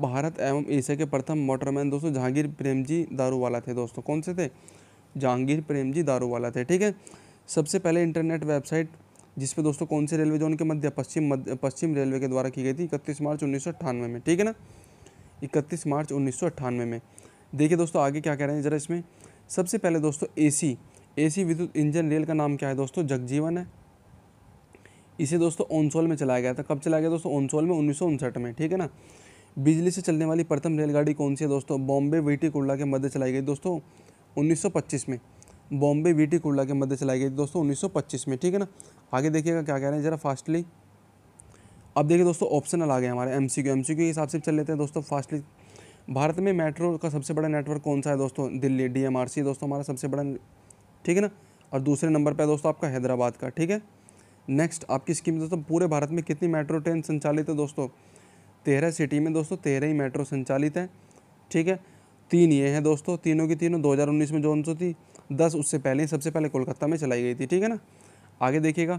भारत एवं एशिया के प्रथम मोटरमैन दोस्तों जहांगीर प्रेमजी दारूवाला थे दोस्तों कौन से थे जहांगीर प्रेमजी दारूवाला थे ठीक है सबसे पहले इंटरनेट वेबसाइट जिस पे दोस्तों कौन से रेलवे जोन के मध्य पश्चिम मध्य पश्चिम रेलवे के द्वारा की गई थी इकतीस मार्च उन्नीस में ठीक है ना इकतीस मार्च उन्नीस में देखिए दोस्तों आगे क्या कह रहे हैं ज़रा इसमें सबसे पहले दोस्तों ए सी विद्युत इंजन रेल का नाम क्या है दोस्तों जगजीवन है इसे दोस्तों ओनसोल में चलाया गया था कब चलाया गया दोस्तों ओनसोल में उन्नीस में ठीक है ना बिजली से चलने वाली प्रथम रेलगाड़ी कौन सी है दोस्तों बॉम्बे वीटी कुर्ला के मध्य चलाई गई दोस्तों 1925 में बॉम्बे वीटी कुर्ला के मध्य चलाई गई दोस्तों 1925 में ठीक है ना आगे देखिएगा क्या कह रहे हैं ज़रा फास्टली अब देखिए दोस्तों ऑप्शनल आ गए हमारे एम सी एम सी के हिसाब से चल लेते हैं दोस्तों फास्टली भारत में मेट्रो का सबसे बड़ा नेटवर्क कौन सा है दोस्तों Delhi D M R C दोस्तों हमारा सबसे बड़ा ठीक है ना और दूसरे नंबर पर दोस्तों आपका हैदराबाद का ठीक है नेक्स्ट आपकी स्कीम दोस्तों पूरे भारत में कितनी मेट्रो ट्रेन संचालित है दोस्तों तेरह सिटी में दोस्तों तेरह ही मेट्रो संचालित हैं ठीक है तीन ये हैं दोस्तों तीनों की तीनों 2019 में जोन सो थी दस उससे पहले ही सबसे पहले कोलकाता में चलाई गई थी ठीक है ना आगे देखिएगा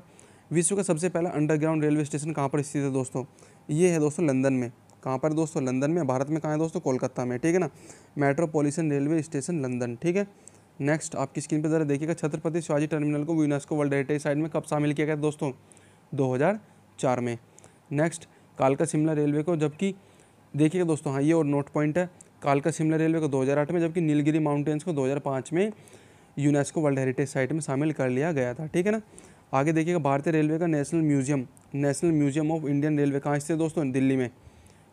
विश्व का सबसे पहला अंडरग्राउंड रेलवे स्टेशन कहाँ पर स्थित है दोस्तों ये है दोस्तों लंदन में कहाँ पर दोस्तों लंदन में भारत में कहाँ है दोस्तों कोलकाता में ठीक है ना मेट्रोपोलिटन रेलवे स्टेशन लंदन ठीक है नेक्स्ट आपकी स्क्रीन पर ज़रा देखिएगा छत्रपति शिवाजी टर्मिनल को यूनेस्को वर्ल्ड हेरिटेज साइट में कब शामिल किया गया दोस्तों 2004 में नेक्स्ट कालका शिमला रेलवे को जबकि देखिएगा दोस्तों हाँ ये और नोट पॉइंट है कालका शिमला रेलवे को 2008 में जबकि नीलगिरी माउंटेन्स को 2005 में यूनेस्को वर्ल्ड हेरिटेज साइट में शामिल कर लिया गया था ठीक है ना आगे देखिएगा भारतीय रेलवे का national museum national museum of Indian railway कहाँ स्थित दोस्तों दिल्ली में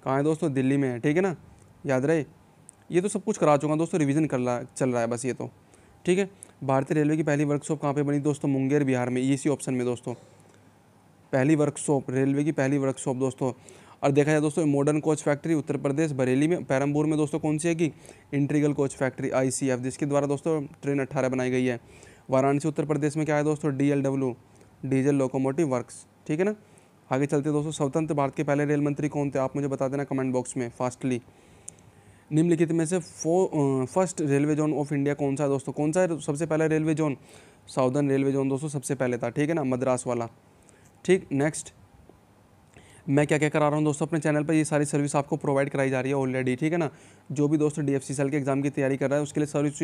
कहाँ है दोस्तों दिल्ली में है ठीक है ना याद रहे ये तो सब कुछ करा चुका दोस्तों रिविज़न कर रहा चल रहा है बस ये तो ठीक है भारतीय रेलवे की पहली वर्कशॉप कहाँ पर बनी दोस्तों मुंगेर बिहार में इसी ऑप्शन में दोस्तों पहली वर्कशॉप रेलवे की पहली वर्कशॉप दोस्तों और देखा जाए दोस्तों modern coach factory Uttar Pradesh Bareilly में पैरमपुर में दोस्तों कौन सी है कि इंट्रीगल कोच फैक्ट्री आई जिसके द्वारा दोस्तों ट्रेन अट्ठारह बनाई गई है वाराणसी उत्तर प्रदेश में क्या है दोस्तों डी डीजल लोकोमोटिव वर्क्स ठीक है ना आगे चलते दोस्तों स्वतंत्र भारत के पहले रेल मंत्री कौन थे आप मुझे बता देना कमेंट बॉक्स में फास्टली निम्नलिखित में से फो first railway zone of India कौन सा है दोस्तों कौन सा है सबसे पहला railway zone southern railway zone दोस्तों सबसे पहले था ठीक है ना मद्रास वाला ठीक नेक्स्ट मैं क्या क्या करा रहा हूँ दोस्तों अपने चैनल पर ये सारी सर्विस आपको प्रोवाइड कराई जा रही है ऑलरेडी ठीक है ना जो भी दोस्तों डी सेल के एग्ज़ाम की तैयारी कर रहा है उसके लिए सर्विस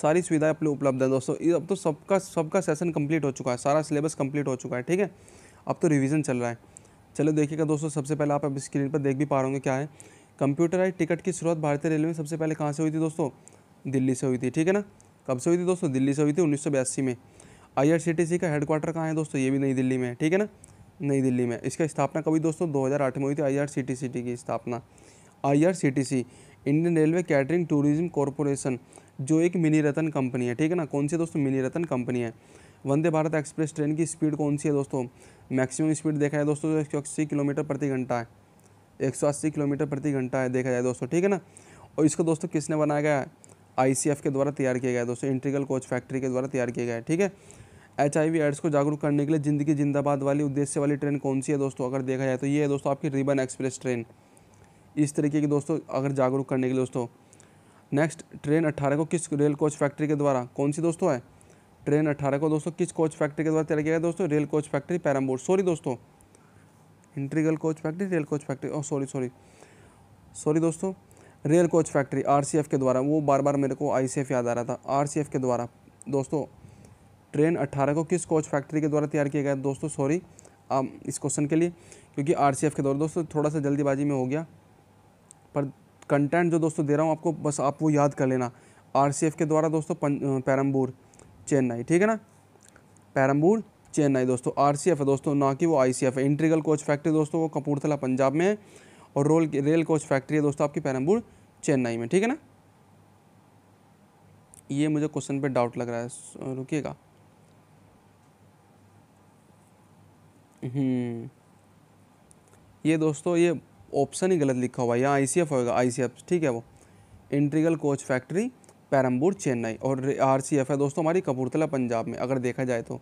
सारी सुविधाएं अपने उपलब्ध हैं दोस्तों अब तो सबका सबका सेशन कंप्लीट हो चुका है सारा सिलेबस कंप्लीट हो चुका है ठीक है अब तो रिवीजन चल रहा है चलो देखिएगा दोस्तों सबसे पहले आप अब स्क्रीन पर देख भी पा रहे होंगे क्या है कंप्यूटराइज टिकट की शुरुआत भारतीय रेलवे में सबसे पहले कहाँ से हुई थी दोस्तों दिल्ली से हुई थी ठीक है ना कब से हुई थी दोस्तों दिल्ली से हुई थी उन्नीस में आईआरसीटीसी का हेडक्वार्टर कहाँ है दोस्तों ये भी नई दिल्ली में ठीक है ना नई दिल्ली में इसका स्थापना कभी दोस्तों 2008 में हुई थी आईआरसीटीसी की स्थापना IRCTC Indian railway catering tourism corporation जो एक मिनी रतन कंपनी है ठीक है ना कौन सी दोस्तों मिनी रतन कंपनी है वंदे भारत एक्सप्रेस ट्रेन की स्पीड कौन सी है दोस्तों मैक्सिमम स्पीड देखा जाए दोस्तों एक किलोमीटर प्रति घंटा है एक किलोमीटर प्रति घंटा है देखा जाए दोस्तों ठीक है ना और इसको दोस्तों किसने बनाया गया है के द्वारा तैयार किया गया दोस्तों इंट्रीगल कोच फैक्ट्री के द्वारा तैयार किया गया है ठीक है एच आई एड्स को जागरूक करने के लिए ज़िंदगी जिंदाबाद वाली उद्देश्य वाली ट्रेन कौन सी है दोस्तों अगर देखा जाए तो ये है दोस्तों आपकी रिबन एक्सप्रेस ट्रेन इस तरीके की दोस्तों अगर जागरूक करने के लिए दोस्तों नेक्स्ट ट्रेन अट्ठारह को किस रेल कोच फैक्ट्री के द्वारा कौन सी दोस्तों है ट्रेन अट्ठारह को दोस्तों किस कोच फैक्ट्री के द्वारा तैयार किया गया दोस्तों rail coach factory Perambur sorry दोस्तों integral coach factory rail coach factory oh sorry sorry sorry दोस्तों रेल कोच फैक्ट्री आरसीएफ के द्वारा वो बार बार मेरे को आईसीएफ याद आ रहा था आरसीएफ के द्वारा दोस्तों ट्रेन 18 को किस कोच फैक्ट्री के द्वारा तैयार किया गया दोस्तों सॉरी um, इस क्वेश्चन के लिए क्योंकि आर के द्वारा दोस्तों थोड़ा सा जल्दीबाजी में हो गया पर कंटेंट जो दोस्तों दे रहा हूँ आपको बस आप वो याद कर लेना आर के द्वारा दोस्तों पैरम्बूर चेन्नई ठीक है ना पैरम्बूर चेन्नई दोस्तों आर है दोस्तों ना कि वो आई है इंट्रीगल कोच फैक्ट्री दोस्तों वो कपूरथला पंजाब में है और रोल रेल कोच फैक्ट्री है दोस्तों आपकी पैरम्बूर चेन्नई में ठीक है ना ये मुझे क्वेश्चन पे डाउट लग रहा है रुकिएगा हम्म। ये दोस्तों ये ऑप्शन ही गलत लिखा हुआ है यहाँ आई सी एफ होगा आई सी एफ ठीक है वो integral coach factory Perambur Chennai और आर सी एफ है दोस्तों हमारी कपूरथला पंजाब में अगर देखा जाए तो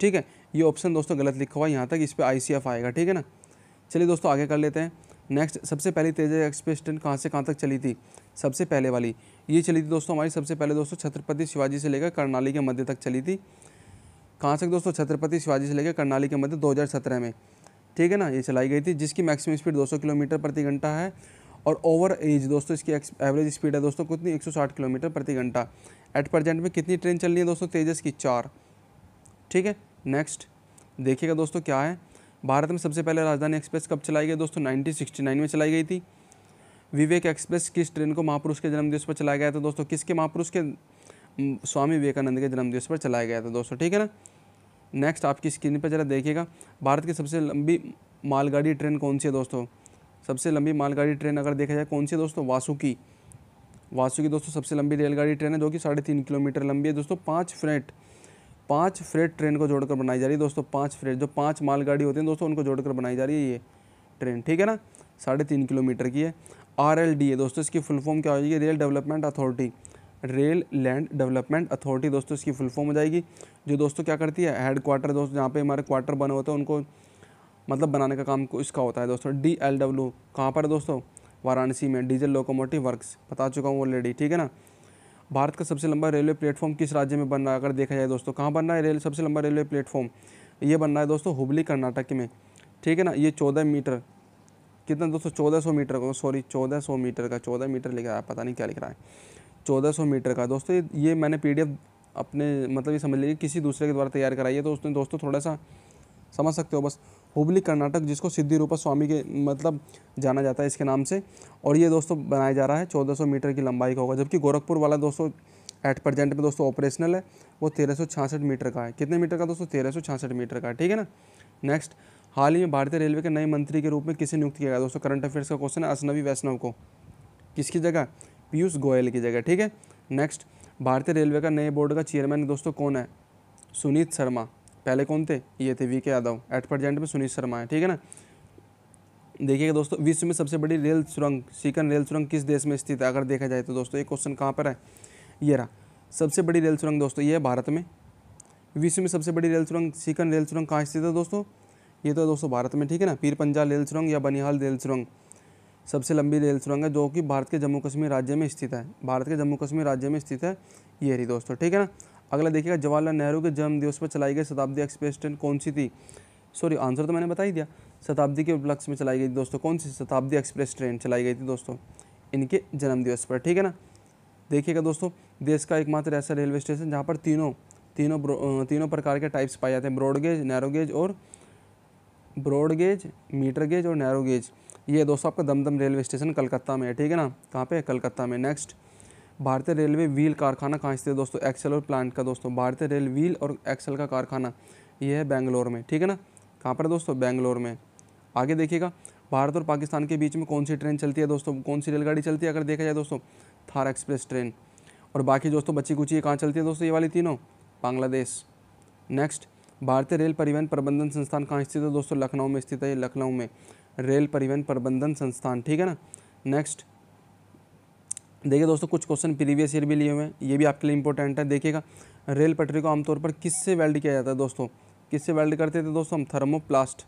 ठीक है ये ऑप्शन दोस्तों गलत लिखा हुआ है यहाँ तक इस पर आई सी एफ आएगा ठीक है ना चलिए दोस्तों आगे कर लेते हैं नेक्स्ट सबसे पहली तेज एक्सप्रेस ट्रेन कहाँ से कहाँ तक चली थी सबसे पहले वाली ये चली थी दोस्तों हमारी सबसे पहले दोस्तों छत्रपति शिवाजी से लेकर करनाली के मध्य तक चली थी कहाँ से दोस्तों छत्रपति शिवाजी से लेकर करनाली के मध्य 2017 में ठीक है ना ये चलाई गई थी जिसकी मैक्सिमम स्पीड 200 किलोमीटर प्रति घंटा है और ओवर एज दोस्तों इसकी एवरेज स्पीड है दोस्तों कितनी 160 किलोमीटर प्रति घंटा एट प्रजेंट में कितनी ट्रेन चल रही है दोस्तों तेजस की चार ठीक है नेक्स्ट देखिएगा दोस्तों क्या है भारत में सबसे पहले राजधानी एक्सप्रेस कब चलाई गई दोस्तों 1969 में चलाई गई थी विवेक एक्सप्रेस किस ट्रेन को महापुरुष के जन्मदिवस पर चलाया गया था दोस्तों किसके महापुरुष के स्वामी विवेकानंद के जन्मदिवस पर चलाया गया था दोस्तों ठीक है ना नेक्स्ट आपकी स्क्रीन पर ज़रा देखिएगा भारत की सबसे लंबी मालगाड़ी ट्रेन कौन सी है दोस्तों सबसे लंबी मालगाड़ी ट्रेन अगर देखा जाए कौन सी है दोस्तों वासुकी वासुकी दोस्तों सबसे लंबी रेलगाड़ी ट्रेन है जो कि साढ़े तीन किलोमीटर लंबी है दोस्तों पाँच फ्रेट पाँच फ्रेट ट्रेन को जोड़कर बनाई जा रही है दोस्तों पाँच फ्रेट जो पाँच मालगाड़ी होती है दोस्तों उनको जोड़कर बनाई जा रही है ये ट्रेन ठीक है ना साढ़े तीन किलोमीटर की है आर एल डी है दोस्तों इसकी फुल फॉर्म क्या होगी rail development authority rail land development authority दोस्तों इसकी फुल फॉर्म हो जाएगी जो दोस्तों क्या करती है हेड क्वार्टर दोस्तों जहाँ पे हमारे क्वार्टर बने होते हैं उनको मतलब बनाने का काम इसका होता है दोस्तों डी एल डब्ल्यू कहाँ पर है दोस्तों वाराणसी में डीजल लोकोमोटिव वर्क्स बता चुका हूँ ऑलरेडी ठीक है ना भारत का सबसे लंबा रेलवे प्लेटफॉर्म किस राज्य में बन रहा है अगर देखा जाए दोस्तों कहाँ बन रहा है रेल सबसे लंबा रेलवे प्लेटफॉर्म ये बन रहा है दोस्तों हुबली कर्नाटक में ठीक है ना ये चौदह मीटर कितना दोस्तों चौदह सौ मीटर सॉरी चौदह सौ मीटर का चौदह मीटर लिख रहा है पता नहीं क्या लिख रहा है 1400 मीटर का दोस्तों ये मैंने पीडीएफ अपने मतलब ये समझ लीजिए किसी दूसरे के द्वारा तैयार कराई है तो उसने दोस्तों थोड़ा सा समझ सकते हो बस हुबली कर्नाटक जिसको सिद्धि रूपा स्वामी के मतलब जाना जाता है इसके नाम से और ये दोस्तों बनाया जा रहा है 1400 मीटर की लंबाई का होगा जबकि गोरखपुर वाला दोस्तों एट प्रजेंट में दोस्तों ऑपरेशनल है वो तेरह मीटर का है कितने मीटर का दोस्तों तेरह मीटर का है ठीक है ना नेक्स्ट हाल ही में भारतीय रेलवे के नए मंत्री के रूप में किसे नियुक्त किया गया दोस्तों करंट अफेयर्स का क्वेश्चन है असनवी वैष्णव को किसकी जगह पीयूष गोयल की जगह ठीक है नेक्स्ट भारतीय रेलवे का नए बोर्ड का चेयरमैन दोस्तों कौन है सुनीत शर्मा पहले कौन थे ये थे वी के यादव एट प्रजेंट में सुनीत शर्मा है ठीक है ना देखिएगा दोस्तों विश्व में सबसे बड़ी रेल सुरंग सीकन रेल सुरंग किस देश में स्थित है अगर देखा जाए तो दोस्तों ये क्वेश्चन कहाँ पर है ये रहा सबसे बड़ी रेल सुरंग दोस्तों ये है भारत में विश्व में सबसे बड़ी रेल सुरंग सीकन रेल सुरंग कहाँ स्थित है दोस्तों ये तो दोस्तों भारत में ठीक है ना पीर पंजाल रेल सुरंग या बनिहाल रेल सुरंग सबसे लंबी रेल सुरंग है जो कि भारत के जम्मू कश्मीर राज्य में स्थित है भारत के जम्मू कश्मीर राज्य में स्थित है ये रही दोस्तों ठीक है ना अगला देखिएगा जवाहरलाल नेहरू के जन्म दिवस पर चलाई गई शताब्दी एक्सप्रेस ट्रेन कौन सी थी सॉरी आंसर तो मैंने बता ही दिया शताब्दी के उपलक्ष्य में चलाई गई दोस्तों कौन सी शताब्दी एक्सप्रेस ट्रेन चलाई गई थी दोस्तों इनके जन्मदिवस पर ठीक है ना देखिएगा दोस्तों देश का एकमात्र ऐसा रेलवे स्टेशन जहाँ पर तीनों तीनों तीनों प्रकार के टाइप्स पाए जाते हैं ब्रॉडगेज नैरोगेज और ब्रॉडगेज मीटर गेज और नैरोगेज ये दोस्तों आपका दमदम रेलवे स्टेशन कलकत्ता में है ठीक है ना कहाँ पे कलकत्ता में नेक्स्ट भारतीय रेलवे व्हील कारखाना कहाँ स्थित है दोस्तों एक्सेल और प्लांट का दोस्तों भारतीय रेल व्हील और एक्सल का कारखाना ये है बेंगलोर में ठीक है ना कहाँ पर दोस्तों बेंगलोर में आगे देखिएगा भारत और पाकिस्तान के बीच में कौन सी ट्रेन चलती है दोस्तों कौन सी रेलगाड़ी चलती है अगर देखा जाए दोस्तों थार एक्सप्रेस ट्रेन और बाकी दोस्तों बच्ची कुची ये कहाँ चलती है दोस्तों ये वाली तीनों बांग्लादेश नेक्स्ट भारतीय रेल परिवहन प्रबंधन संस्थान कहाँ स्थित है दोस्तों लखनऊ में स्थित है लखनऊ में रेल परिवहन प्रबंधन संस्थान ठीक है ना नेक्स्ट देखिए दोस्तों कुछ क्वेश्चन प्रीवियस ईयर भी लिए हुए हैं ये भी आपके लिए इंपॉर्टेंट है देखिएगा रेल पटरी को आमतौर पर किससे वेल्ड किया जाता है दोस्तों किससे वेल्ड करते थे दोस्तों हम थर्मोप्लास्ट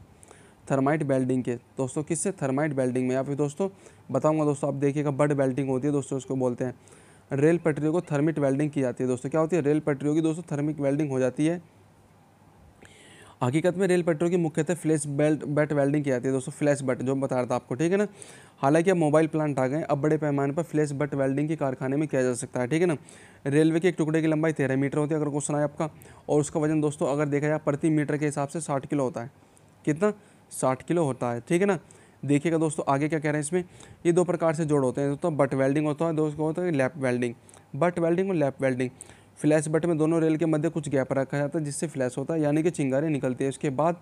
थर्माइट वेल्डिंग के दोस्तों किससे थर्माइट वेल्डिंग में या फिर दोस्तों बताऊंगा दोस्तों आप देखिएगा बड वेल्डिंग होती है दोस्तों उसको बोलते हैं रेल पटरियों को थर्मिट वेल्डिंग की जाती है दोस्तों क्या होती है रेल पटरियों की दोस्तों थर्मिक वेल्डिंग हो जाती है हकीकत में रेल पटरों की मुख्यतः फ्लैश बेल्ट बेट वेल्डिंग की जाती है दोस्तों फ्लैश बट जो बता रहा था आपको ठीक है ना हालांकि अब मोबाइल प्लांट आ गए अब बड़े पैमाने पर फ्लैश बट वेल्डिंग के कारखाने में किया जा सकता है ठीक है ना रेलवे के एक टुकड़े की लंबाई तेरह मीटर होती है अगर क्वेश्चन आए आपका और उसका वजन दोस्तों अगर देखा जाए प्रति मीटर के हिसाब से साठ किलो होता है कितना साठ किलो होता है ठीक है ना देखिएगा दोस्तों आगे क्या कह रहे हैं इसमें ये दो प्रकार से जोड़ होते हैं दोस्तों बट वेल्डिंग होता है दोस्तों होता है लैप वेल्डिंग बट वेल्डिंग और लैप वेल्डिंग फ्लैश बट में दोनों रेल के मध्य कुछ गैप रखा जाता है जिससे फ्लैश होता है यानी कि चिंगारी निकलती है उसके बाद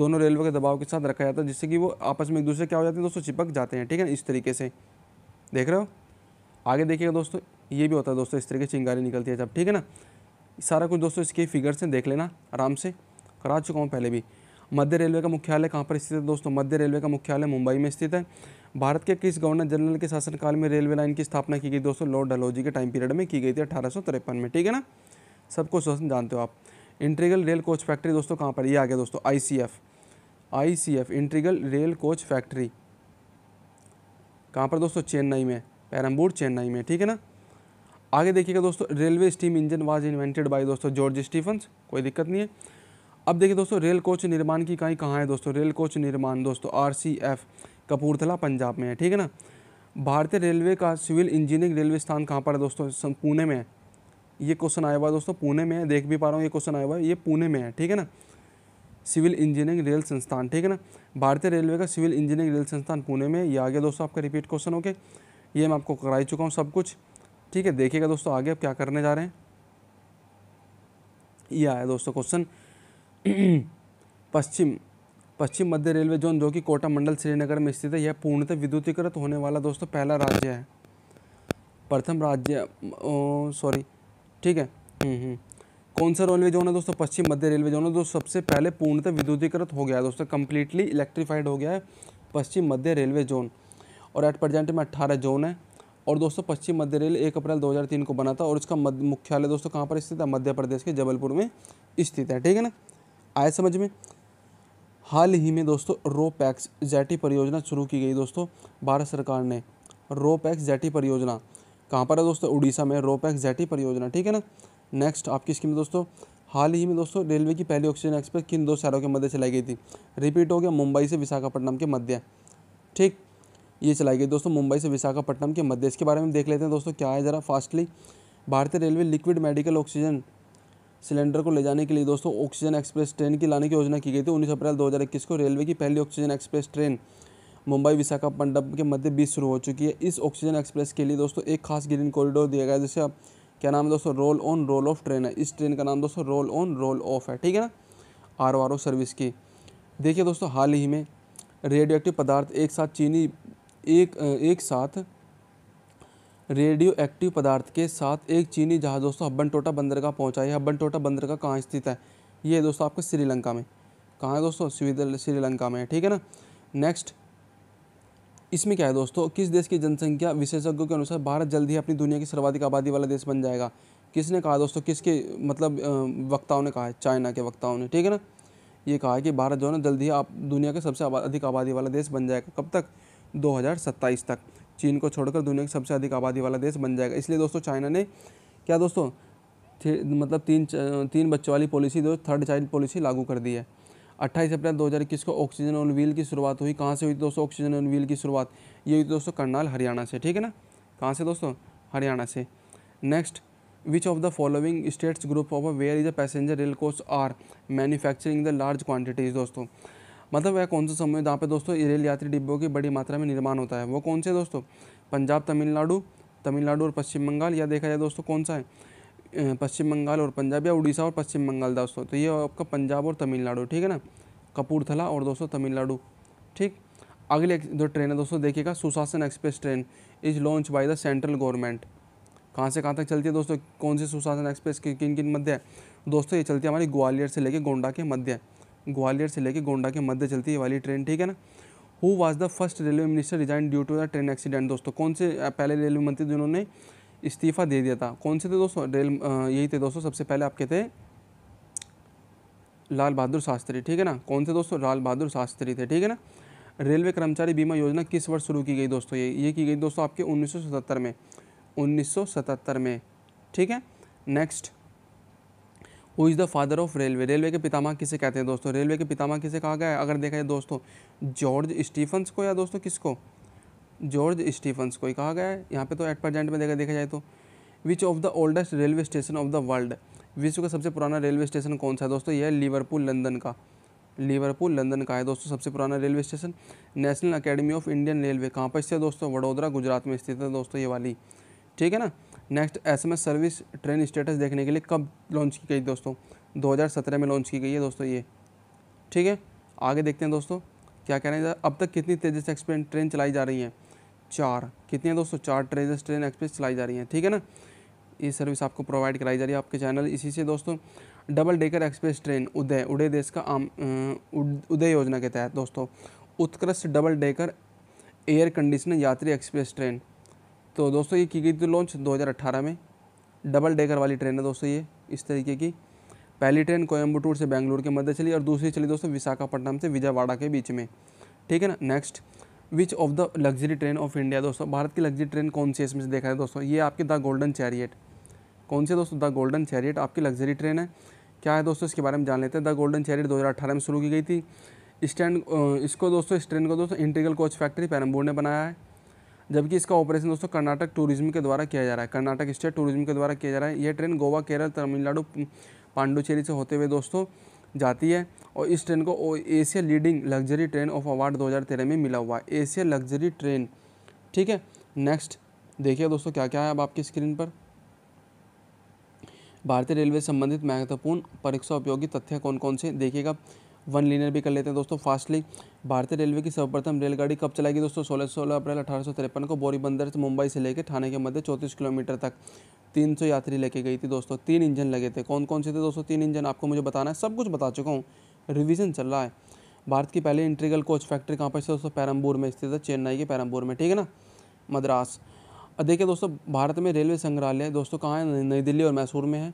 दोनों रेलवे के दबाव के साथ रखा जाता है जिससे कि वो आपस में एक दूसरे क्या हो जाते हैं दोस्तों चिपक जाते हैं ठीक है इस तरीके से देख रहे हो आगे देखिएगा दोस्तों ये भी होता है दोस्तों इस तरीके से चिंगारी निकलती है जब ठीक है ना सारा कुछ दोस्तों इसके फिगर्स हैं देख लेना आराम से करा चुका हूँ पहले भी मध्य रेलवे का मुख्यालय कहाँ पर स्थित है दोस्तों मध्य रेलवे का मुख्यालय मुंबई में स्थित है भारत के किस गवर्नर जनरल के शासनकाल में रेलवे लाइन की स्थापना की गई दोस्तों लॉर्ड डलोजी के टाइम पीरियड में की गई थी अठारह में ठीक है ना सब क्वेश्चन जानते हो आप इंट्रीगल रेल कोच फैक्ट्री दोस्तों कहाँ पर ये आ गया दोस्तों I C F I C F integral rail coach factory कहाँ पर दोस्तों चेन्नई में पैरम्बूर चेन्नई में ठीक है ना आगे देखिएगा दोस्तों railway steam engine was invented by दोस्तों जॉर्ज स्टीफन्स कोई दिक्कत नहीं है अब देखिए दोस्तों रेल कोच निर्माण की इकाई कहाँ है दोस्तों रेल कोच निर्माण दोस्तों R C F Kapurthala Punjab में है ठीक है ना भारतीय रेलवे का सिविल इंजीनियरिंग रेलवे स्थान कहाँ पर है दोस्तों पुणे में है ये क्वेश्चन आया हुआ है दोस्तों पुणे में है देख भी पा रहा हूँ ये क्वेश्चन आया हुआ है ये पुणे में है ठीक है ना सिविल इंजीनियरिंग रेल संस्थान ठीक है ना भारतीय रेलवे का सिविल इंजीनियरिंग रेल संस्थान पुणे में ये आ गया दोस्तों आपका रिपीट क्वेश्चन ओके ये मैं आपको करा चुका हूँ सब कुछ ठीक है देखिएगा दोस्तों आगे आप क्या करने जा रहे हैं ये आया दोस्तों क्वेश्चन पश्चिम पश्चिम मध्य रेलवे जोन जो कि कोटा मंडल श्रीनगर में स्थित है यह पूर्णतः विद्युतीकृत होने वाला दोस्तों पहला राज्य है प्रथम राज्य सॉरी ठीक है हम्म, हम्म। कौन सा रेलवे जोन है दोस्तों पश्चिम मध्य रेलवे जोन है दोस्तों सबसे पहले पूर्णतः विद्युतीकृत हो गया है दोस्तों कम्प्लीटली इलेक्ट्रीफाइड हो गया है पश्चिम मध्य रेलवे जोन और एट प्रजेंट में अट्ठारह जोन है और दोस्तों पश्चिम मध्य रेल एक अप्रैल 2003 को बना था और इसका मुख्यालय दोस्तों कहाँ पर स्थित है मध्य प्रदेश के जबलपुर में स्थित है ठीक है ना आए समझ में हाल ही में दोस्तों रोपैक्स जैटी परियोजना शुरू की गई दोस्तों भारत सरकार ने रोपैक्स जैटी परियोजना कहाँ पर है दोस्तों उड़ीसा में रोपैक्स जैटी परियोजना ठीक है ना नेक्स्ट आपकी स्कीम दोस्तों हाल ही में दोस्तों रेलवे की पहली ऑक्सीजन एक्सप्रेस किन दो शहरों के मध्य चलाई गई थी रिपीट हो गया मुंबई से विशाखापट्टनम के मध्य ठीक ये चलाई गई दोस्तों मुंबई से विशाखापट्टनम के मध्य इसके बारे में देख लेते हैं दोस्तों क्या है ज़रा फास्टली भारतीय railway liquid medical oxygen cylinder को ले जाने के लिए दोस्तों ऑक्सीजन एक्सप्रेस ट्रेन की लाने की योजना की गई थी उन्नीस अप्रैल दो को रेलवे की पहली oxygen express train Mumbai Visakhapatnam के मध्य बीच शुरू हो चुकी है इस ऑक्सीजन एक्सप्रेस के लिए दोस्तों एक खास ग्रीन कॉरिडोर दिया गया जैसे जिसे क्या नाम है दोस्तों roll on roll off train है इस ट्रेन का नाम दोस्तों रोल ऑन रोल ऑफ है ठीक है ना आर आर ओ सर्विस की देखिए दोस्तों हाल ही में रेडियो पदार्थ एक साथ चीनी एक एक साथ रेडियो एक्टिव पदार्थ के साथ एक चीनी जहाज़ दोस्तों हब्बन टोटा बंदरगाह पहुंचा है हब्बन टोटा बंदरगाह कहाँ स्थित है ये दोस्तों आपका श्रीलंका में कहाँ है दोस्तों श्रीलंका में ठीक है ना नेक्स्ट इसमें क्या है दोस्तों किस देश की जनसंख्या विशेषज्ञों के अनुसार भारत जल्द ही अपनी दुनिया की सर्वाधिक आबादी वाला देश बन जाएगा किसने कहा दोस्तों किसके मतलब वक्ताओं ने कहा है चाइना के वक्ताओं ने ठीक है ना ये कहा है कि भारत जो है ना जल्द ही आप दुनिया के सबसे अधिक आबादी वाला देश बन जाएगा कब तक दो तक चीन को छोड़कर दुनिया की सबसे अधिक आबादी वाला देश बन जाएगा इसलिए दोस्तों चाइना ने क्या दोस्तों मतलब तीन तीन बच्चों वाली पॉलिसी दो थर्ड चाइल्ड पॉलिसी लागू कर दी है अट्ठाईस अप्रैल 2021 को ऑक्सीजन ऑन व्हील की शुरुआत हुई कहाँ से हुई दोस्तों ऑक्सीजन ऑन व्हील की शुरुआत ये हुई दोस्तों करनाल हरियाणा से ठीक है ना कहाँ से दोस्तों हरियाणा से next which of the following states group of where is a passenger rail coach are manufacturing the large quantities दोस्तों मतलब वह कौन सा समूह जहाँ पर दोस्तों रेल यात्री डिब्बों की बड़ी मात्रा में निर्माण होता है वो कौन से दोस्तों पंजाब तमिलनाडु तमिलनाडु और पश्चिम बंगाल या देखा जाए दोस्तों कौन सा है पश्चिम बंगाल और पंजाब या उड़ीसा और पश्चिम बंगाल दोस्तों तो ये आपका पंजाब और तमिलनाडु ठीक है ना कपूरथला और दोस्तों तमिलनाडु ठीक अगली जो ट्रेन है दोस्तों देखिएगा Sushasan express train is launch by the central government कहाँ से कहाँ तक चलती है दोस्तों कौन सी सुशासन एक्सप्रेस किन किन मध्य है दोस्तों ये चलती है हमारी ग्वालियर से लेकर गोंडा के मध्य ग्वालियर से लेकर गोंडा के मध्य चलती है वाली ट्रेन ठीक है ना who was the first railway minister resign due to the train accident दोस्तों कौन से पहले रेलवे मंत्री जिन्होंने इस्तीफा दे दिया था कौन से थे दोस्तों रेल यही थे दोस्तों सबसे पहले आपके थे लाल बहादुर शास्त्री ठीक है ना कौन से दोस्तों लाल बहादुर शास्त्री थे ठीक है ना रेलवे कर्मचारी बीमा योजना किस वर्ष शुरू की गई दोस्तों ये ये की गई दोस्तों आपके 1977 में 1977 में ठीक है next who is the father of railway railway के पितामह किसे कहते हैं दोस्तों रेलवे के पितामह किसे कहा गया है अगर देखा जाए दोस्तों जॉर्ज स्टीफंस को या दोस्तों किसको जॉर्ज स्टीफंस को ही कहा गया है यहाँ पे तो एट प्रजेंट में देखा देखा जाए तो which of the oldest railway station of the world विश्व का सबसे पुराना रेलवे स्टेशन कौन सा है दोस्तों यह है लिवरपूल लंदन का लिवरपूल लंदन का है दोस्तों सबसे पुराना railway station national academy of Indian railway कहाँ पर स्थित है दोस्तों वडोदरा गुजरात में स्थित है दोस्तों ये वाली ठीक है ना next SMS service train status देखने के लिए कब लॉन्च की गई दोस्तों 2017 में लॉन्च की गई है दोस्तों ये ठीक है आगे देखते हैं दोस्तों क्या कह रहे हैं अब तक कितनी तेजस एक्सप्रेस ट्रेन चलाई जा रही है चार कितनी है दोस्तों चार तेजस ट्रेन एक्सप्रेस चलाई जा रही हैं ठीक है ना ये सर्विस आपको प्रोवाइड कराई जा रही है आपके चैनल इसी से दोस्तों double decker express train Uday Uday देश का आम उदय योजना के तहत दोस्तों उत्कृष्ट डबल डेकर एयर कंडीशनर यात्री एक्सप्रेस ट्रेन तो दोस्तों ये की गई थी लॉन्च 2018 में डबल डेकर वाली ट्रेन है दोस्तों ये इस तरीके की पहली ट्रेन कोयम्बटूर से बेंगलुरु के मध्य चली और दूसरी चली दोस्तों विशाखापट्टनम से विजयवाड़ा के बीच में ठीक है ना next which of the luxury train of India दोस्तों भारत की लग्जरी ट्रेन कौन सी इसमें से देखा है दोस्तों ये आपकी द गोल्डन चैरियट कौन सी दोस्तों द गोल्डन चैरियट आपकी लग्जरी ट्रेन है क्या है दोस्तों इसके बारे में जान लेते हैं द गोल्डन चैरियट दो में शुरू की गई थी स्टैंड इस इसको दोस्तों इस ट्रेन को दोस्तों इंटीग्रल कोच फैक्ट्री पैरमबूर ने बनाया है जबकि इसका ऑपरेशन दोस्तों कर्नाटक टूरिज्म के द्वारा किया जा रहा है कर्नाटक स्टेट टूरिज्म के द्वारा किया जा रहा है यह ट्रेन गोवा केरल तमिलनाडु पांडुचेरी से होते हुए दोस्तों जाती है और इस ट्रेन को Asia leading luxury train of award 2013 में मिला हुआ है एशिया लग्जरी ट्रेन ठीक है नेक्स्ट देखिए दोस्तों क्या क्या है अब आपकी स्क्रीन पर भारतीय रेलवे संबंधित महत्वपूर्ण परीक्षा उपयोगी तथ्य कौन कौन से देखिएगा वन लीनर भी कर लेते हैं दोस्तों फास्टली भारतीय रेलवे की सर्वप्रथम रेलगाड़ी कब चलाएगी दोस्तों सोलह सोलह अप्रैल अठारह को बोरीबंदर से मुंबई से लेकर थाने के मध्य चौंतीस किलोमीटर तक 300 यात्री लेके गई थी दोस्तों तीन इंजन लगे थे कौन कौन से थे दोस्तों तीन इंजन आपको मुझे बताना है सब कुछ बता चुका हूँ रिविज़न चल रहा है भारत की पहली इंट्रीगल कोच फैक्ट्री कहाँ पर दोस्तों पैरम्बूर में स्थित है चेन्नई के पैरम्बूर में ठीक है ना मद्रास देखिए दोस्तों भारत में रेलवे संग्रहालय दोस्तों कहाँ है नई दिल्ली और मैसूर में है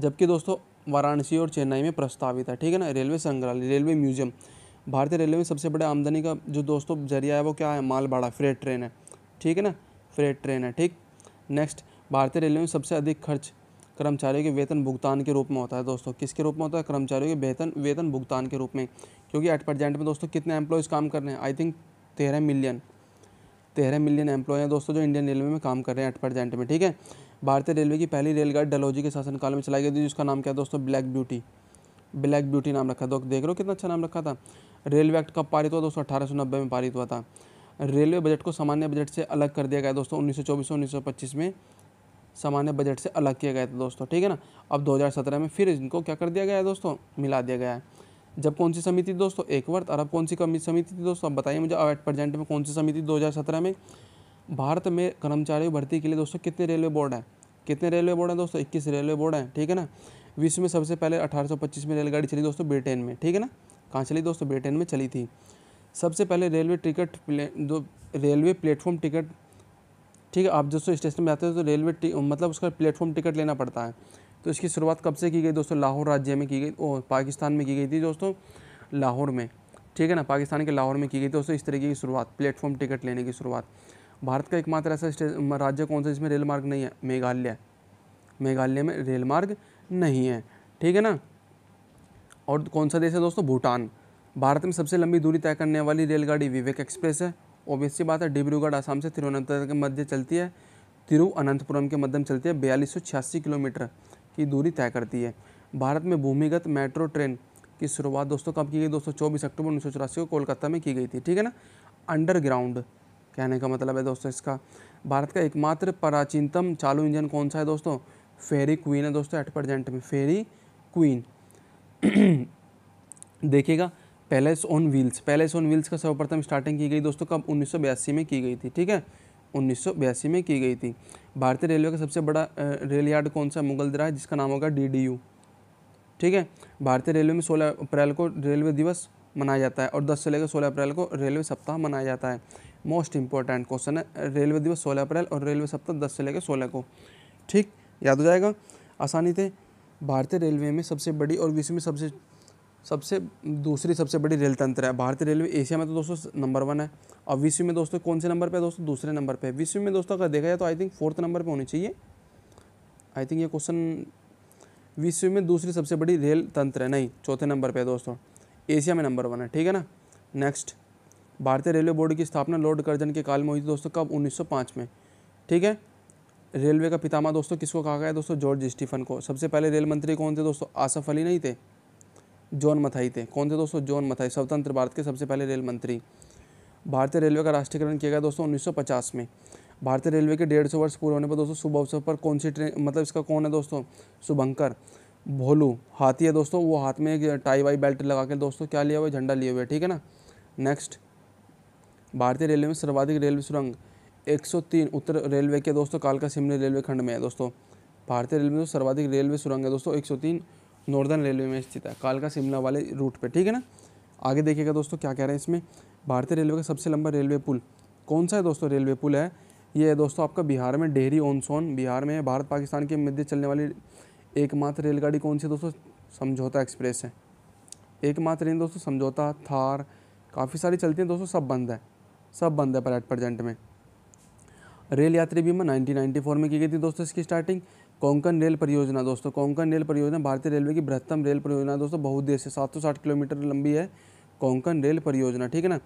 जबकि दोस्तों वाराणसी और चेन्नई में प्रस्तावित है ठीक है ना रेलवे संग्रहालय रेलवे म्यूजियम भारतीय रेलवे में सबसे बड़े आमदनी का जो दोस्तों जरिया है वो क्या है माल भाड़ा फ्रेट ट्रेन है ठीक है ना फ्रेट ट्रेन है ठीक नेक्स्ट भारतीय रेलवे में सबसे अधिक खर्च कर्मचारियों के वेतन भुगतान के रूप में होता है दोस्तों किसके रूप में होता है कर्मचारियों के वेतन वेतन भुगतान के रूप में क्योंकि एट प्रजेंट में दोस्तों कितने एम्प्लॉयज़ काम कर रहे हैं आई थिंक तेरह मिलियन तेरह मिलियन एम्प्लॉय हैं दोस्तों जो इंडियन रेलवे में काम कर रहे हैं एट प्रजेंट में ठीक है भारतीय रेलवे की पहली रेलगाड़ी डलहौजी के शासनकाल में चलाई गई थी जिसका नाम क्या दोस्तों ब्लैक ब्यूटी ब्लैक ब्यूटी नाम रखा था तो देख रहे हो कितना अच्छा नाम रखा था रेलवे एक्ट कब पारित हुआ दोस्तों अठारह में पारित हुआ था रेलवे बजट को सामान्य बजट से अलग कर दिया गया दोस्तों उन्नीस सौ 1925 में सामान्य बजट से अलग किया गया था दोस्तों ठीक है ना अब 2017 में फिर इनको क्या कर दिया गया है दोस्तों मिला दिया गया है जब कौन सी समिति दोस्तों एक वर्ष और अब कौन सी समिति थी दोस्तों अब बताइए मुझे अब एट प्रेजेंट में कौन सी समिति 2017 में भारत में कर्मचारी भर्ती के लिए दोस्तों कितने रेलवे बोर्ड है कितने रेलवे बोर्ड हैं दोस्तों इक्कीस रेलवे बोर्ड हैं ठीक है ना विश्व में सबसे पहले अठारह में रेलगाड़ी चली दोस्तों ब्रिटेन में ठीक है ना कहाँ चली दोस्तों ब्रिटेन में चली थी सबसे पहले रेलवे टिकट दो रेलवे प्लेटफॉर्म टिकट ठीक है आप दोस्तों स्टेशन में आते हो तो रेलवे मतलब उसका प्लेटफॉर्म टिकट लेना पड़ता है तो इसकी शुरुआत कब से की गई दोस्तों लाहौर राज्य में की गई ओ पाकिस्तान में की गई थी दोस्तों लाहौर में ठीक है ना पाकिस्तान के लाहौर में की गई थी दोस्तों इस तरीके की शुरुआत प्लेटफॉर्म टिकट लेने की शुरुआत भारत का एकमात्र ऐसा राज्य कौन सा जिसमें रेल मार्ग नहीं है मेघालय मेघालय में रेल मार्ग नहीं है ठीक है ना और कौन सा देश है दोस्तों भूटान भारत में सबसे लंबी दूरी तय करने वाली रेलगाड़ी विवेक एक्सप्रेस है ओबीसी बात है डिब्रूगढ़ आसाम से तिरुवनंतपुरम के मध्य चलती है तिरुअनंतपुरम के मध्यम चलती है बयालीस किलोमीटर की दूरी तय करती है भारत में भूमिगत मेट्रो ट्रेन की शुरुआत दोस्तों कब की गई दोस्तों चौबीस अक्टूबर उन्नीस को कोलकाता में की गई थी ठीक है ना अंडरग्राउंड कहने का मतलब है दोस्तों इसका भारत का एकमात्र प्राचीनतम चालू इंजन कौन सा है दोस्तों फेरी क्वीन है दोस्तों एट प्रजेंट में फेरी क्वीन देखिएगा palace on wheels palace on wheels का सर्वप्रथम स्टार्टिंग की गई दोस्तों कब उन्नीस में की गई थी ठीक है उन्नीस में की गई थी भारतीय रेलवे का सबसे बड़ा रेल यार्ड कौन सा मुगल दरा है जिसका नाम होगा डी ठीक है भारतीय रेलवे में 16 अप्रैल को रेलवे दिवस मनाया जाता है और 10 से लेकर 16 अप्रैल को रेलवे सप्ताह मनाया जाता है मोस्ट इंपॉर्टेंट क्वेश्चन है रेलवे दिवस सोलह अप्रैल और रेलवे सप्ताह दस से लेकर सोलह को ठीक याद हो जाएगा आसानी से भारतीय रेलवे में सबसे बड़ी और विश्व में सबसे सबसे दूसरी सबसे बड़ी रेल तंत्र है भारतीय रेलवे एशिया में तो दोस्तों नंबर वन है और विश्व में दोस्तों कौन से नंबर पे है दोस्तों दूसरे नंबर पे है विश्व में दोस्तों अगर देखा जाए तो आई थिंक फोर्थ नंबर पे होनी चाहिए आई थिंक ये क्वेश्चन विश्व में दूसरी सबसे बड़ी रेल तंत्र है नहीं चौथे नंबर पर है दोस्तों एशिया में नंबर वन है ठीक है ना नेक्स्ट भारतीय रेलवे बोर्ड की स्थापना लॉर्ड कर्जन के काल में हुई थी दोस्तों कब 1905 में ठीक है रेलवे का पितामा दोस्तों किसको कहा गया दोस्तों जॉर्ज स्टीफन को सबसे पहले रेल मंत्री कौन थे दोस्तों आसफ अली नहीं थे जॉन मथाई थे कौन थे दोस्तों जॉन मथाई स्वतंत्र भारत के सबसे पहले रेल मंत्री भारतीय रेलवे का राष्ट्रीयकरण किया गया दोस्तों उन्नीस में भारतीय रेलवे के डेढ़ सौ वर्ष पूरे होने पर दोस्तों शुभ अवसर पर कौन सी ट्रेन मतलब इसका कौन है दोस्तों शुभंकर भोलू हाथी है दोस्तों वो हाथ में एक टाई वाई बेल्ट लगा के दोस्तों क्या लिया हुआ झंडा लिए हुए ठीक है ना नेक्स्ट भारतीय रेलवे में सर्वाधिक रेलवे सुरंग 103 उत्तर रेलवे के दोस्तों कालका सिमली रेलवे खंड में है दोस्तों भारतीय रेलवे में सर्वाधिक रेलवे सुरंग है दोस्तों 103 नॉर्दर्न रेलवे में स्थित है कालका शिमला वाले रूट पे ठीक है ना आगे देखिएगा दोस्तों क्या कह रहे हैं इसमें भारतीय रेलवे का सबसे लंबा रेलवे पुल कौन सा है दोस्तों रेलवे पुल है ये है दोस्तों आपका बिहार में डेहरी ओनसोन बिहार में भारत पाकिस्तान के मध्य चलने वाली एकमात्र रेलगाड़ी कौन सी है दोस्तों समझौता एक्सप्रेस है एकमात्र रेल दोस्तों समझौता थार काफ़ी सारी चलती हैं दोस्तों सब बंद है सब बंद है पर एट प्रजेंट में रेल यात्री बीमा 1994 में की गई थी दोस्तों इसकी स्टार्टिंग कोंकण रेल परियोजना दोस्तों कोंकण रेल परियोजना भारतीय रेलवे की बृहत्तम रेल परियोजना दोस्तों बहुत देर से सात सौ साठ किलोमीटर लंबी है कोंकण रेल परियोजना ठीक है ना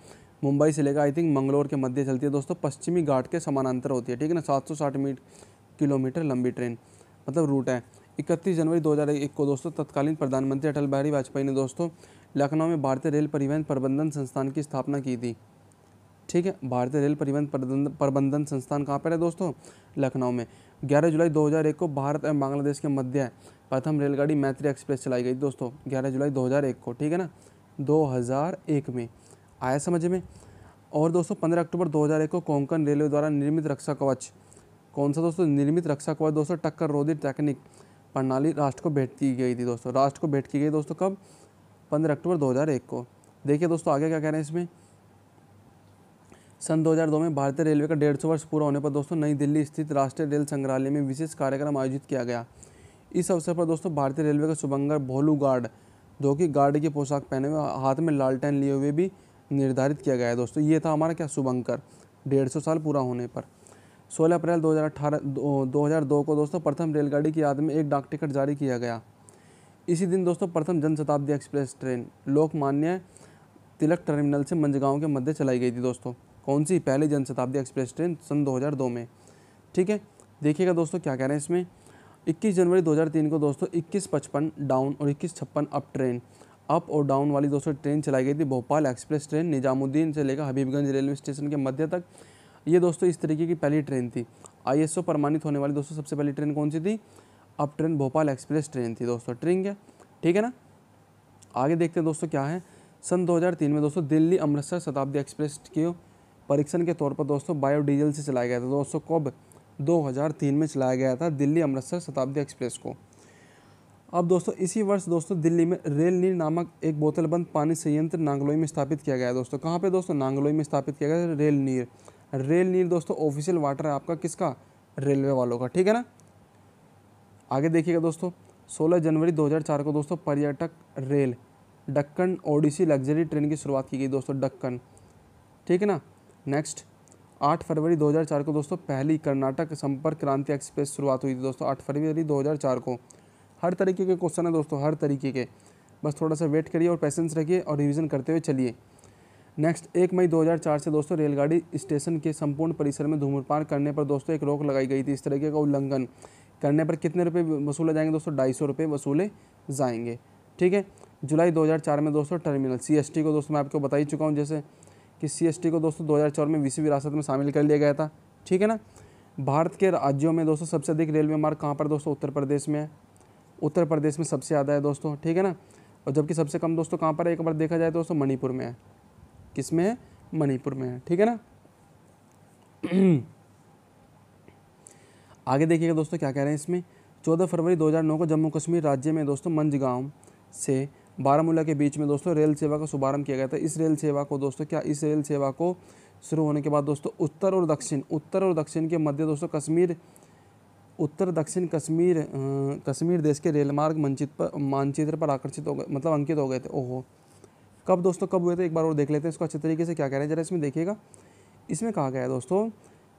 मुंबई से लेकर आई थिंक मंगलोर के मध्य चलती है दोस्तों पश्चिमी घाट के समानांतर होती है ठीक है ना सात सौ साठ किलोमीटर लंबी ट्रेन मतलब रूट है इकतीस जनवरी एक को दोस्तों तत्कालीन प्रधानमंत्री अटल बिहारी वाजपेयी ने दोस्तों लखनऊ में भारतीय रेल परिवहन प्रबंधन संस्थान की स्थापना की थी ठीक है भारतीय रेल परिवहन प्रबंधन संस्थान कहाँ पर है दोस्तों लखनऊ में 11 जुलाई 2001 को भारत एवं बांग्लादेश के मध्य प्रथम रेलगाड़ी मैत्री एक्सप्रेस चलाई गई दोस्तों 11 जुलाई 2001 को ठीक है ना 2001 में आया समझ में और दोस्तों 15 अक्टूबर 2001 को कोंकण रेलवे द्वारा निर्मित रक्षा कवच कौन सा दोस्तों निर्मित रक्षा कवच दोस्तों टक्कर रोधी टेक्निक प्रणाली राष्ट्र को भेंट की गई थी दोस्तों राष्ट्र को भेंट की गई दोस्तों कब पंद्रह अक्टूबर एक को देखिए दोस्तों आगे क्या कह रहे हैं इसमें सन 2002 में भारतीय रेलवे का डेढ़ वर्ष पूरा होने पर दोस्तों नई दिल्ली स्थित राष्ट्रीय रेल संग्रहालय में विशेष कार्यक्रम आयोजित किया गया इस अवसर पर दोस्तों भारतीय रेलवे का शुभंगर भोलू गार्ड जो कि गार्ड की पोशाक पहने हुए हाथ में लालटेन लिए हुए भी निर्धारित किया गया है दोस्तों ये था हमारा क्या शुभंकर डेढ़ सौ साल पूरा होने पर सोलह अप्रैल दो हज़ार को दोस्तों प्रथम रेलगाड़ी की याद में एक डाक टिकट जारी किया गया इसी दिन दोस्तों प्रथम Jan Shatabdi express train Lokmanya Tilak terminal से मंजगांव के मध्य चलाई गई थी दोस्तों कौन सी पहली जनशताब्दी एक्सप्रेस ट्रेन सन 2002 में ठीक है देखिएगा दोस्तों क्या कह रहे हैं इसमें 21 जनवरी 2003 को दोस्तों इक्कीस पचपन डाउन और इक्कीस छप्पन अप ट्रेन अप और डाउन वाली दोस्तों ट्रेन चलाई गई थी भोपाल एक्सप्रेस ट्रेन निजामुद्दीन से लेकर हबीबगंज रेलवे स्टेशन के मध्य तक ये दोस्तों इस तरीके की पहली ट्रेन थी आई प्रमाणित होने वाली दोस्तों सबसे पहली ट्रेन कौन सी थी up train Bhopal express train थी दोस्तों ट्रेन क्या ठीक है ना आगे देखते हैं दोस्तों क्या है सन 2003 में दोस्तों दिल्ली अमृतसर शताब्दी एक्सप्रेस की परीक्षण के तौर पर दोस्तों बायोडीजल से चलाया गया था दोस्तों कब 2003 में चलाया गया था दिल्ली अमृतसर शताब्दी एक्सप्रेस को अब दोस्तों इसी वर्ष दोस्तों दिल्ली में रेल नील नामक एक बोतलबंद पानी संयंत्र नांगलोई में स्थापित किया गया दोस्तों कहाँ पर दोस्तों नांगलोई में स्थापित किया गया रेल नीर रेल नीर दोस्तों ऑफिशियल वाटर है आपका किसका रेलवे वालों का ठीक है ना आगे देखिएगा दोस्तों 16 जनवरी 2004 को दोस्तों पर्यटक rail Deccan odyssey luxury train की शुरुआत की गई दोस्तों डक्कन ठीक है ना नेक्स्ट आठ फरवरी 2004 को दोस्तों पहली कर्नाटक संपर्क क्रांति एक्सप्रेस शुरुआत हुई थी दोस्तों आठ फरवरी 2004 को हर तरीके के क्वेश्चन है दोस्तों हर तरीके के बस थोड़ा सा वेट करिए और पेशेंस रखिए और रिविज़न करते हुए चलिए नेक्स्ट एक मई 2004 से दोस्तों रेलगाड़ी स्टेशन के संपूर्ण परिसर में धूम्रपान करने पर दोस्तों एक रोक लगाई गई थी इस तरीके का उल्लंघन करने पर कितने रुपये वसूले जाएंगे दोस्तों ढाई सौ रुपये वसूले जाएंगे ठीक है जुलाई 2004 में दोस्तों टर्मिनल सीएसटी को दोस्तों मैं आपको बता ही चुका हूँ जैसे कि सीएसटी को दोस्तों दो में विश्व विरासत में शामिल कर लिया गया था ठीक है ना भारत के राज्यों में दोस्तों सबसे अधिक रेलवे मार्ग कहाँ पर दोस्तों उत्तर प्रदेश में है उत्तर प्रदेश में सबसे ज़्यादा है दोस्तों ठीक है ना और जबकि सबसे कम दोस्तों कहाँ पर एक बार देखा जाए दोस्तों मणिपुर में है किस में है मणिपुर में है ठीक है ना आगे देखिएगा दोस्तों क्या कह रहे हैं इसमें चौदह फरवरी 2009 को जम्मू कश्मीर राज्य में दोस्तों मंझगांव से बारामूला के बीच में दोस्तों रेल सेवा का शुभारंभ किया गया था इस रेल सेवा को दोस्तों क्या इस रेल सेवा को शुरू होने के बाद दोस्तों उत्तर और दक्षिण उत्तर और दक्षिण के मध्य दोस्तों कश्मीर उत्तर दक्षिण कश्मीर कश्मीर देश के रेलमार्ग मंचित पर मानचित्र पर आकर्षित हो गए मतलब अंकित हो गए थे ओहो कब दोस्तों कब हुए थे एक बार और देख लेते हैं इसको अच्छे तरीके से क्या कह रहे हैं जरा इसमें देखिएगा इसमें कहा गया है दोस्तों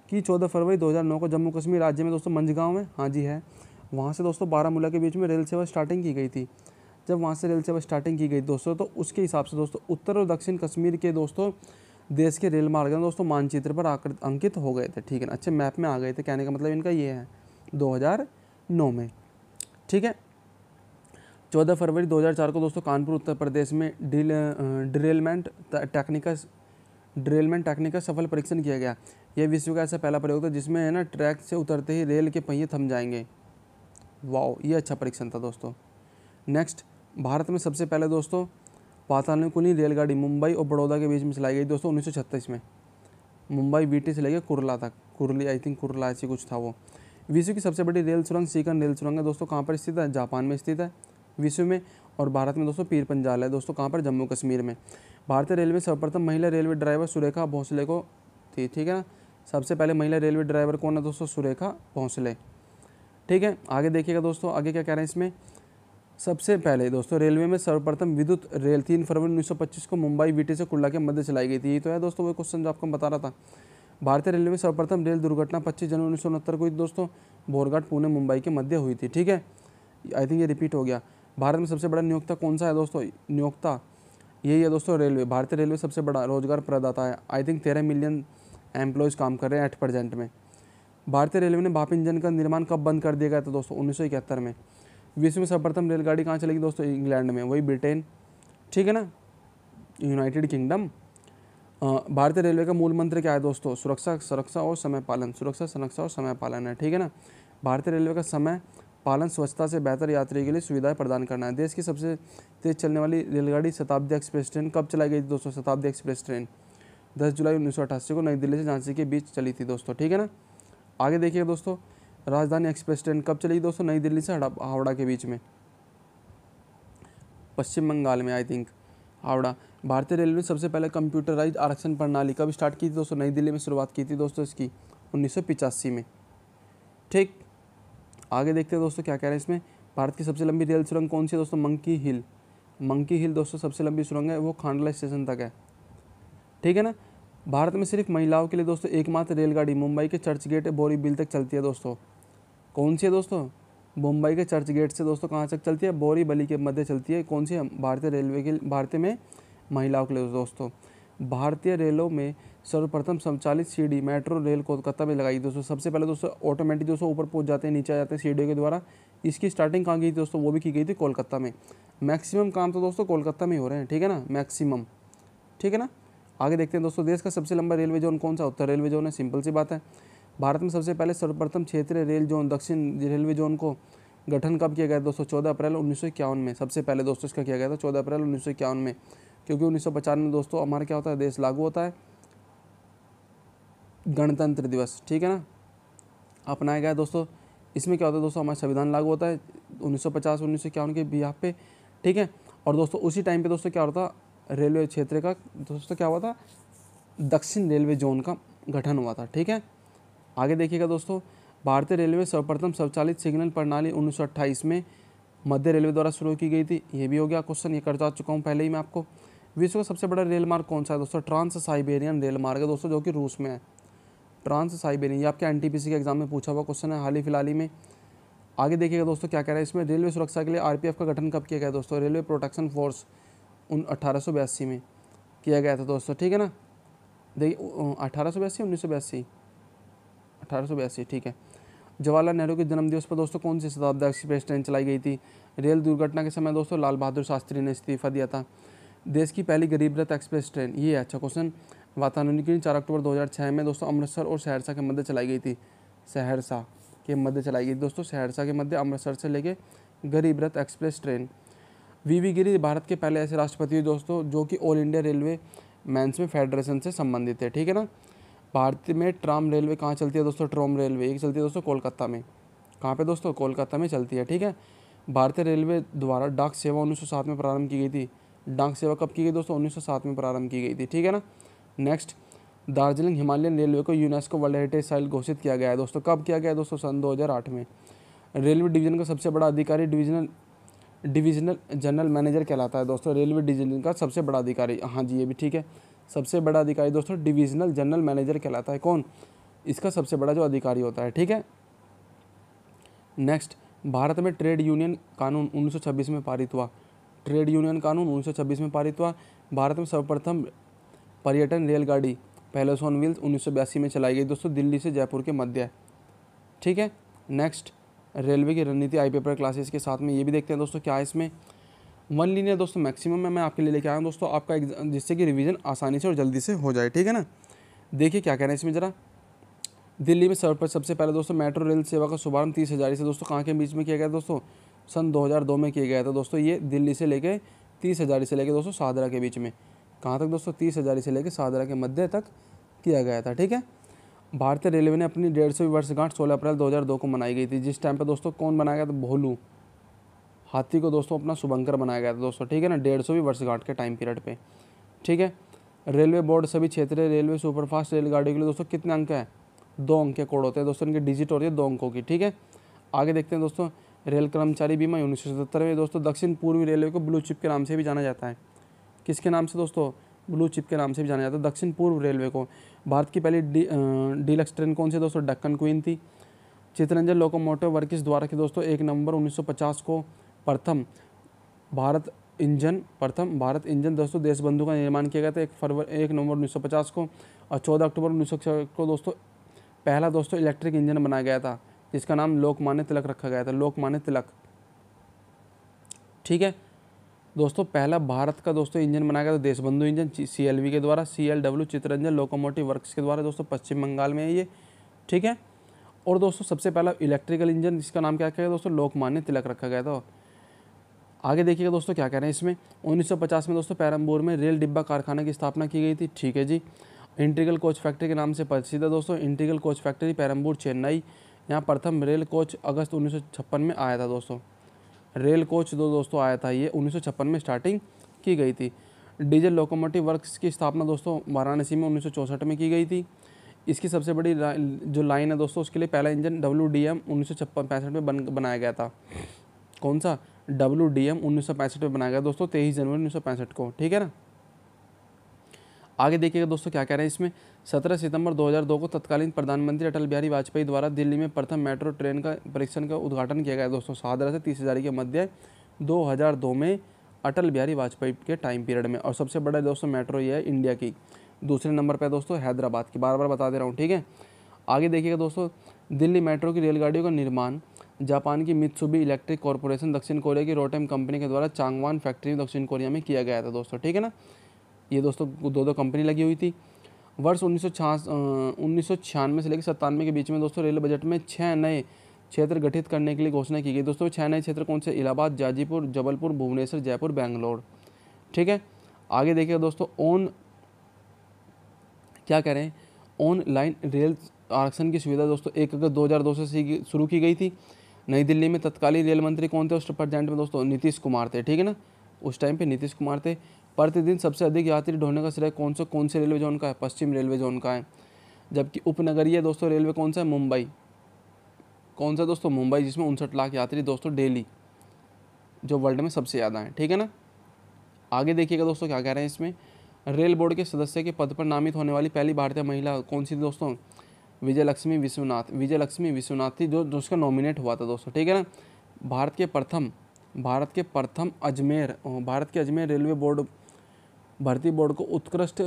कि 14 फरवरी 2009 को जम्मू कश्मीर राज्य में दोस्तों मंझगांव में हाँ जी है वहाँ से दोस्तों बारामूला के बीच में रेल सेवा स्टार्टिंग की गई थी जब वहाँ से रेल सेवा स्टार्टिंग की गई दोस्तों तो उसके हिसाब से दोस्तों उत्तर और दक्षिण कश्मीर के दोस्तों देश के रेल मार्ग दोस्तों मानचित्र पर आकर अंकित हो गए थे ठीक है ना अच्छे मैप में आ गए थे कहने का मतलब इनका ये है 2009 में ठीक है 14 फरवरी 2004 को दोस्तों कानपुर उत्तर प्रदेश में डिल ड्रेलमेंट टेक्निकल ड्रेलमेंट टेक्निकल सफल परीक्षण किया गया यह विश्व का ऐसा पहला प्रयोग था जिसमें है ना ट्रैक से उतरते ही रेल के पहिए थम जाएंगे वाओ ये अच्छा परीक्षण था दोस्तों नेक्स्ट भारत में सबसे पहले दोस्तों पातालकुनी रेलगाड़ी मुंबई और बड़ौदा के बीच में चलाई गई दोस्तों उन्नीस में मुंबई बीटी से लेकर कुरला तक कुरली आई थिंक कुरला ऐसी कुछ था वो विश्व की सबसे बड़ी रेल सुरंग सीकन रेल सुरंग है दोस्तों कहाँ पर स्थित है जापान में स्थित है विश्व में और भारत में दोस्तों पीर पंजाल है दोस्तों कहाँ पर जम्मू कश्मीर में भारतीय रेलवे सर्वप्रथम महिला रेलवे ड्राइवर सुरेखा भोंसले को थी ठीक है ना सबसे पहले महिला रेलवे ड्राइवर कौन है दोस्तों सुरेखा भोंसले ठीक है आगे देखिएगा दोस्तों आगे क्या कह रहे हैं इसमें सबसे पहले दोस्तों रेलवे में सर्वप्रथम विद्युत रेल तीन फरवरी 1925 को मुंबई बीटी से कुल्ला के मध्य चलाई गई थी यही तो है दोस्तों वो क्वेश्चन जो आपको बता रहा था भारतीय रेलवे में सर्वप्रथम रेल दुर्घटना पच्चीस जनवरी उन्नीस को हुई दोस्तों बोरघाट पुणे मुंबई के मध्य हुई थी ठीक है आई थिंक ये रिपीट हो गया भारत में सबसे बड़ा नियोक्ता कौन सा है दोस्तों नियोक्ता यही है दोस्तों रेलवे भारतीय रेलवे सबसे बड़ा रोजगार प्रदाता है आई थिंक तेरह मिलियन एम्प्लॉयज़ काम कर रहे हैं एट प्रजेंट में भारतीय रेलवे ने भाप इंजन का निर्माण कब बंद कर दिया गया था दोस्तों उन्नीस में विश्व में सर्वप्रथम रेलगाड़ी कहाँ चलेगी दोस्तों इंग्लैंड में वही ब्रिटेन ठीक है ना यूनाइटेड किंगडम भारतीय रेलवे का मूल मंत्र क्या है दोस्तों सुरक्षा सुरक्षा और समय पालन सुरक्षा संरक्षा और समय पालन है ठीक है ना भारतीय रेलवे का समय पालन स्वच्छता से बेहतर यात्री के लिए सुविधाएं प्रदान करना है देश की सबसे तेज चलने वाली रेलगाड़ी शताब्दी एक्सप्रेस ट्रेन कब चलाई गई थी दोस्तों शताब्दी एक्सप्रेस ट्रेन 10 जुलाई उन्नीस को नई दिल्ली से झांसी के बीच चली थी दोस्तों ठीक है ना आगे देखिए दोस्तों राजधानी एक्सप्रेस ट्रेन कब चलेगी दोस्तों नई दिल्ली से हावड़ा के बीच में पश्चिम बंगाल में आई थिंक हावड़ा भारतीय रेलवे ने सबसे पहले कंप्यूटराइज आरक्षण प्रणाली कब स्टार्ट की थी दोस्तों नई दिल्ली में शुरुआत की थी दोस्तों इसकी उन्नीस में ठीक आगे देखते हैं दोस्तों क्या कह रहे हैं इसमें भारत की सबसे लंबी रेल सुरंग कौन सी है दोस्तों मंकी हिल मंकी हिल दोस्तों सबसे लंबी सुरंग है वो खांडला स्टेशन तक है ठीक है ना भारत में सिर्फ महिलाओं के लिए दोस्तों एकमात्र रेलगाड़ी मुंबई के चर्च गेट बोरीबिल तक चलती है दोस्तों कौन सी है दोस्तों मुंबई के चर्च गेट से दोस्तों कहाँ तक चलती है बोरीबली के मध्य चलती है कौन सी भारतीय रेलवे के भारतीय में महिलाओं के लिए दोस्तों भारतीय रेलों में सर्वप्रथम संचालित सीढ़ी मेट्रो रेल कोलकाता में लगाई दोस्तों सबसे पहले दोस्तों ऑटोमेटिक दोस्तों ऊपर पहुंच जाते हैं नीचे आ जाते हैं सीढ़ियों के द्वारा इसकी स्टार्टिंग कहाँ की दोस्तों वो भी की गई थी कोलकाता में मैक्सिमम काम तो दोस्तों कोलकाता में हो रहे हैं ठीक है ना मैक्सिमम ठीक है ना आगे देखते हैं दोस्तों देश का सबसे लंबा रेलवे जोन कौन सा उत्तर रेलवे जोन है सिंपल सी बात है भारत में सबसे पहले सर्वप्रथम क्षेत्रीय रेल जोन दक्षिण रेलवे जोन को गठन कब किया गया दोस्तों चौदह अप्रैल उन्नीस में सबसे पहले दोस्तों इसका किया गया था चौदह अप्रैल उन्नीस में क्योंकि उन्नीस में दोस्तों हमारा क्या होता है देश लागू होता है गणतंत्र दिवस ठीक है ना अपनाया गया दोस्तों इसमें क्या होता है दोस्तों हमारा संविधान लागू होता है 1950 उन्नीस के बिहार पे ठीक है और दोस्तों उसी टाइम पे दोस्तों क्या होता रेलवे क्षेत्र का दोस्तों क्या हुआ था दक्षिण रेलवे जोन का गठन हुआ था ठीक है आगे देखिएगा दोस्तों भारतीय रेलवे सर्वप्रथम स्वचालित सिग्नल प्रणाली उन्नीस में मध्य रेलवे द्वारा शुरू की गई थी ये भी हो गया क्वेश्चन ये कर जा चुका हूँ पहले ही मैं आपको विश्व का सबसे बड़ा रेल मार्ग कौन सा है दोस्तों ट्रांस साइबेरियन रेल मार्ग है दोस्तों जो कि रूस में है ट्रांस साइबेरियन ये आपके एन के एग्जाम में पूछा हुआ क्वेश्चन है हाल ही फिलहाल ही में आगे देखिएगा दोस्तों क्या कह रहा है इसमें रेलवे सुरक्षा के लिए आर का गठन कब किया गया दोस्तों रेलवे प्रोटेक्शन फोर्स उन अठारह में किया गया था दोस्तों ठीक है ना देखिए अठारह सौ बयासी उन्नीस सौ बयासी अठारह ठीक है जवाहरलाल नेहरू के जन्मदिवस पर दोस्तों कौन सी शताब्दी एक्सप्रेस ट्रेन चलाई गई थी रेल दुर्घटना के समय दोस्तों लाल बहादुर शास्त्री ने इस्तीफा दिया था देश की पहली गरीब रथ एक्सप्रेस ट्रेन ये अच्छा क्वेश्चन वातानुकूलन चार अक्टूबर 2006 में दोस्तों अमृतसर और सहरसा के मध्य चलाई गई थी सहरसा के मध्य चलाई गई दोस्तों सहरसा के मध्य अमृतसर से लेके गरीब रथ एक्सप्रेस ट्रेन वी गिरी भारत के पहले ऐसे राष्ट्रपति हुए दोस्तों जो कि ऑल इंडिया रेलवे मैंस में फेडरेशन से संबंधित है ठीक है ना भारत में ट्राम रेलवे कहाँ चलती है दोस्तों ट्रोम रेलवे ये चलती है दोस्तों कोलकाता में कहाँ पे दोस्तों कोलकाता में चलती है ठीक है भारतीय रेलवे द्वारा डाक सेवा 1907 में प्रारंभ की गई थी डाक सेवा कब की गई दोस्तों 1907 में प्रारंभ की गई थी ठीक है ना नेक्स्ट दार्जिलिंग हिमालयन रेलवे को यूनेस्को वर्ल्ड हेरिटेज साइट घोषित किया गया है दोस्तों कब किया गया दोस्तों सन दो में रेलवे डिवीजन का सबसे बड़ा अधिकारी डिवीजनल डिवीजनल जनरल मैनेजर कहलाता है दोस्तों रेलवे डिवीजन का सबसे बड़ा अधिकारी हाँ जी ये भी ठीक है सबसे बड़ा अधिकारी दोस्तों डिविजनल जनरल मैनेजर कहलाता है कौन इसका सबसे बड़ा जो अधिकारी होता है ठीक है नेक्स्ट भारत में ट्रेड यूनियन कानून 1926 में पारित हुआ ट्रेड यूनियन कानून 1926 में पारित हुआ भारत में सर्वप्रथम पर्यटन रेलगाड़ी पैलेस ऑन व्हील्स उन्नीस में चलाई गई दोस्तों दिल्ली से जयपुर के मध्य ठीक है नेक्स्ट रेलवे की रणनीति आई पेपर क्लासेस के साथ में ये भी देखते हैं दोस्तों क्या है इसमें वन लीनियर दोस्तों मैक्सिमम में मैं आपके लिए लेके आया हूँ दोस्तों आपका जिससे कि रिवीजन आसानी से और जल्दी से हो जाए ठीक है ना देखिए क्या कह रहे हैं इसमें ज़रा दिल्ली में सर्व पर सबसे पहले दोस्तों मेट्रो रेल सेवा का शुभारंभ तीस हज़ार से दोस्तों कहाँ के बीच में किया गया दोस्तों सन दो में किया गया था दोस्तों ये दिल्ली से लेके तीस हज़ार से लेके दोस्तों सादरा के बीच में कहाँ तक दोस्तों तीस हज़ार से लेके सादरा के मध्य तक किया गया था ठीक है भारतीय रेलवे ने अपनी डेढ़ सौ वर्षगांठ सोलह अप्रैल 2002 को मनाई गई थी जिस टाइम पर दोस्तों कौन बनाया गया तो था भोलू हाथी को दोस्तों अपना शुभंकर बनाया गया था दोस्तों ठीक है ना डेढ़ सौवीं वर्षगांठ के टाइम पीरियड पे ठीक है रेलवे बोर्ड सभी क्षेत्रीय रेलवे सुपरफास्ट रेलगाड़ी के लिए दोस्तों कितने अंक है दो अंक के कोड होते हैं दोस्तों इनके डिजिट होती है दो अंकों की ठीक है आगे देखते हैं दोस्तों रेल कर्मचारी बीमा उन्नीस में दोस्तों दक्षिण पूर्वी रेलवे को ब्लू चिप के नाम से भी जाना जाता है किसके नाम से दोस्तों ब्लू चिप के नाम से भी जाना जाता है दक्षिण पूर्व रेलवे को भारत की पहली डी डीलक्स ट्रेन कौन सी दोस्तों डक्कन क्वीन थी चितरंजन लोकोमोटिव वर्किस द्वारा के दोस्तों एक नवंबर 1950 को प्रथम भारत इंजन प्रथम भारत इंजन दोस्तों देशबंधु का निर्माण किया गया था एक फरवरी एक नवंबर 1950 को और 14 अक्टूबर उन्नीस को दोस्तों पहला दोस्तों इलेक्ट्रिक इंजन बनाया गया था जिसका नाम लोकमान्य तिलक रखा गया था लोकमान्य तिलक ठीक है दोस्तों पहला भारत का दोस्तों इंजन बनाया गया था Deshbandhu engine C L V के द्वारा C L W Chittaranjan locomotive works के द्वारा दोस्तों पश्चिम बंगाल में है ये ठीक है और दोस्तों सबसे पहला इलेक्ट्रिकल इंजन जिसका नाम क्या रखा गया दोस्तों लोकमान्य तिलक रखा गया था आगे देखिएगा दोस्तों क्या कह रहे हैं इसमें 1950 में दोस्तों पैरम्बोर में रेल डिब्बा कारखाना की स्थापना की गई थी ठीक है जी इंटीग्रल कोच फैक्ट्री के नाम से प्रसिद्ध है दोस्तों integral coach factory Perambur Chennai यहाँ प्रथम रेल कोच अगस्त उन्नीस में आया था दोस्तों रेल कोच दो दोस्तों आया था ये उन्नीस में स्टार्टिंग की गई थी डीजल लोकोमोटिव वर्कस की स्थापना दोस्तों वाराणसी में उन्नीस में की गई थी इसकी सबसे बड़ी जो लाइन है दोस्तों उसके लिए पहला इंजन डब्ल्यू डी एम उन्नीस में बन बनाया गया था कौन सा डब्ल्यू डी एम उन्नीस सौ पैंसठ में बनाया गया दोस्तों तेईस जनवरी उन्नीस सौ पैंसठ को ठीक है ना आगे देखिएगा दोस्तों क्या कह रहे हैं इसमें 17 सितंबर 2002 को तत्कालीन प्रधानमंत्री अटल बिहारी वाजपेयी द्वारा दिल्ली में प्रथम मेट्रो ट्रेन का परीक्षण का उद्घाटन किया गया दोस्तों सादरा से तीस हज़ार के मध्य 2002 में अटल बिहारी वाजपेयी के टाइम पीरियड में और सबसे बड़ा दोस्तों मेट्रो ये है इंडिया की दूसरे नंबर पर दोस्तों हैदराबाद की बार बार बता दे रहा हूँ ठीक है आगे देखिएगा दोस्तों दिल्ली मेट्रो की रेलगाड़ियों का निर्माण जापान की मित्सुबी इलेक्ट्रिक कॉरपोरेशन दक्षिण कोरिया की रोटेम कंपनी के द्वारा चांगवान फैक्ट्री में दक्षिण कोरिया में किया गया था दोस्तों ठीक है ना ये दोस्तों दो दो कंपनी लगी हुई थी वर्ष उन्नीस सौ से लेकर सत्तानवे के बीच में दोस्तों रेल बजट में छः नए क्षेत्र गठित करने के लिए घोषणा की गई दोस्तों छः नए क्षेत्र कौन से इलाहाबाद जाजीपुर जबलपुर भुवनेश्वर जयपुर बेंगलोर ठीक है आगे देखिए दोस्तों ऑन क्या कह रहे हैं ऑनलाइन रेल आरक्षण की सुविधा दोस्तों एक अगस्त दो हज़ार दो से शुरू की गई थी नई दिल्ली में तत्कालीन रेल मंत्री कौन थे उस प्रजेंट में दोस्तों नीतीश कुमार थे ठीक है ना उस टाइम पे नीतीश कुमार थे प्रतिदिन सबसे अधिक यात्री ढोने का श्रेय कौन से कौन से रेलवे जोन का है पश्चिम रेलवे जोन का है जबकि उपनगरीय दोस्तों रेलवे कौन सा है मुंबई कौन सा दोस्तों मुंबई जिसमें उनसठ लाख यात्री दोस्तों डेली जो वर्ल्ड में सबसे ज़्यादा हैं ठीक है ना आगे देखिएगा दोस्तों क्या कह रहे हैं इसमें रेल बोर्ड के सदस्य के पद पर नामित होने वाली पहली भारतीय महिला कौन सी दोस्तों विजय लक्ष्मी विश्वनाथ विजय लक्ष्मी थी जो जो उसका नॉमिनेट हुआ था दोस्तों ठीक है ना भारत के प्रथम भारत के प्रथम अजमेर भारत के अजमेर रेलवे बोर्ड भर्ती बोर्ड को उत्कृष्ट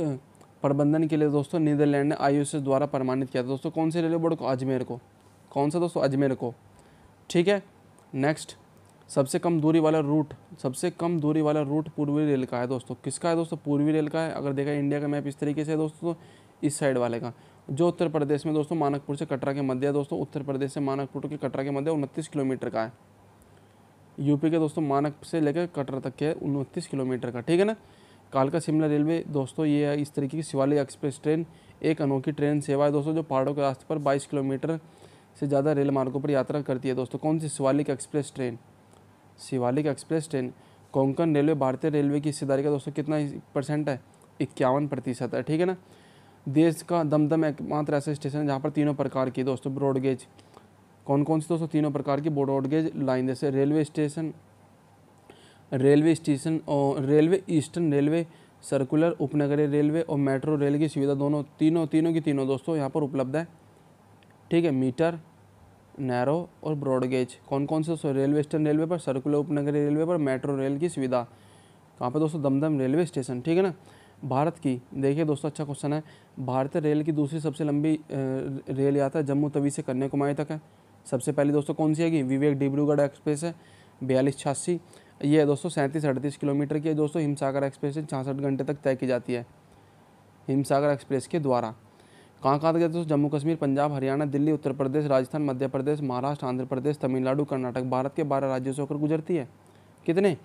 प्रबंधन के लिए दोस्तों नीदरलैंड ने आई द्वारा प्रमाणित किया था दोस्तों कौन से रेलवे बोर्ड को अजमेर को कौन सा दोस्तों अजमेर को ठीक है नेक्स्ट सबसे कम दूरी वाला रूट सबसे कम दूरी वाला रूट पूर्वी रेल का है दोस्तों किसका है दोस्तों पूर्वी रेल का है अगर देखा इंडिया का मैप इस तरीके से है दोस्तों तो इस साइड वाले का जो उत्तर प्रदेश में दोस्तों मानकपुर से कटरा के मध्य है दोस्तों उत्तर प्रदेश से मानकपुर के कटरा के मध्य उनतीस किलोमीटर का है यूपी के दोस्तों मानक से लेकर कटरा तक के उनतीस किलोमीटर का ठीक है ना कालका शिमला रेलवे दोस्तों ये है इस तरीके की शिवालय एक्सप्रेस ट्रेन एक अनोखी ट्रेन सेवा है दोस्तों जो पहाड़ों के रास्ते पर 22 किलोमीटर से ज़्यादा रेल मार्गों पर यात्रा करती है दोस्तों कौन सी Shivalik express train Shivalik express train Konkan railway भारतीय रेलवे की हिस्सेदारी का दोस्तों कितना परसेंट है इक्यावन प्रतिशत है ठीक है ना देश का दमदम एकमात्र ऐसा स्टेशन है जहाँ पर तीनों प्रकार की दोस्तों ब्रॉडगेज कौन कौन सी दोस्तों तीनों प्रकार की ब्रॉडगेज लाइन जैसे रेलवे स्टेशन रेलवे स्टेशन और रेलवे ईस्टर्न रेलवे सर्कुलर उपनगरीय रेलवे और मेट्रो रेल की सुविधा दोनों तीनों तीनों की तीनों दोस्तों यहाँ पर उपलब्ध है ठीक है मीटर नैरो और ब्रॉडगेज कौन कौन से दोस्तों रेलवे स्टेशन रेलवे पर सर्कुलर उपनगरीय रेलवे पर मेट्रो रेल की सुविधा कहाँ पर दोस्तों दमदम रेलवे स्टेशन ठीक है ना भारत की देखिए दोस्तों अच्छा क्वेश्चन है भारतीय रेल की दूसरी सबसे लंबी रेल यात्रा जम्मू तवी से कन्याकुमारी तक है सबसे पहले दोस्तों कौन सी है विवेक डिब्रूगढ़ एक्सप्रेस है बयालीस छियासी ये है दोस्तों सैंतीस अड़तीस किलोमीटर की है दोस्तों हिमसागर एक्सप्रेस छियासठ घंटे तक तय की जाती है हिमसागर एक्सप्रेस के द्वारा कहाँ कहाँ तक जाते दोस्तों जम्मू कश्मीर पंजाब हरियाणा दिल्ली उत्तर प्रदेश राजस्थान मध्य प्रदेश महाराष्ट्र आंध्र प्रदेश तमिलनाडु कर्नाटक भारत के बारह राज्यों से होकर गुजरती है कितने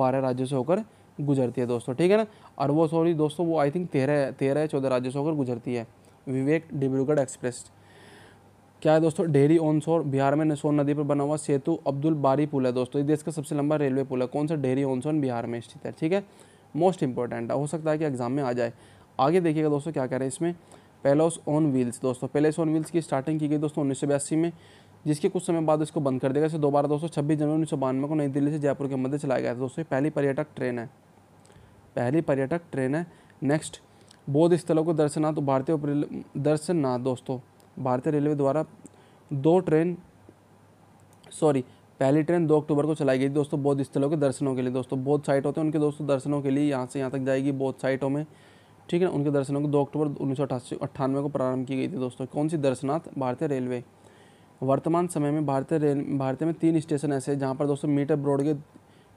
बारह राज्यों से होकर गुजरती है दोस्तों ठीक है ना और वो सॉरी दोस्तों वो आई थिंक तेरह तेरह चौदह राज्य से होकर गुजरती है विवेक डिब्रूगढ़ एक्सप्रेस क्या है दोस्तों डेहरी ऑन शोर बिहार में सोन नदी पर बना हुआ सेतु अब्दुल बारी पुल है दोस्तों ये देश का सबसे लंबा रेलवे पुल है कौन सा डेहरी ऑन सोन बिहार में स्थित है ठीक है मोस्ट इंपॉर्टेंट हो सकता है कि एग्जाम में आ जाए आगे देखिएगा दोस्तों क्या कह रहे हैं इसमें पेलोस ऑन व्हील्स दोस्तों पेलेस ऑन व्हील्स की स्टार्टिंग की गई दोस्तों उन्नीस में जिसके कुछ समय बाद इसको बंद कर देगा इसे दोबारा दोस्तों छब्बीस जनवरी उन्नीस को नई दिल्ली से जयपुर के मध्य चलाया गया था दोस्तों पहली पर्यटक ट्रेन है पहली पर्यटक ट्रेन है नेक्स्ट बौद्ध स्थलों को दर्शनाथ तो भारतीय दर्शननाथ दोस्तों भारतीय रेलवे द्वारा दो ट्रेन सॉरी पहली ट्रेन दो अक्टूबर को चलाई गई दोस्तों बौद्ध स्थलों के दर्शनों के लिए दोस्तों बौद्ध साइट होते हैं उनके दोस्तों दर्शनों के लिए यहाँ से यहाँ तक जाएगी बौद्ध साइटों में ठीक है ना उनके दर्शनों को दो अक्टूबर उन्नीस को प्रारंभ की गई थी दोस्तों कौन सी दर्शनाथ भारतीय रेलवे वर्तमान समय में भारतीय रेल भारतीय में तीन स्टेशन ऐसे हैं जहाँ पर दोस्तों मीटर ब्रॉड के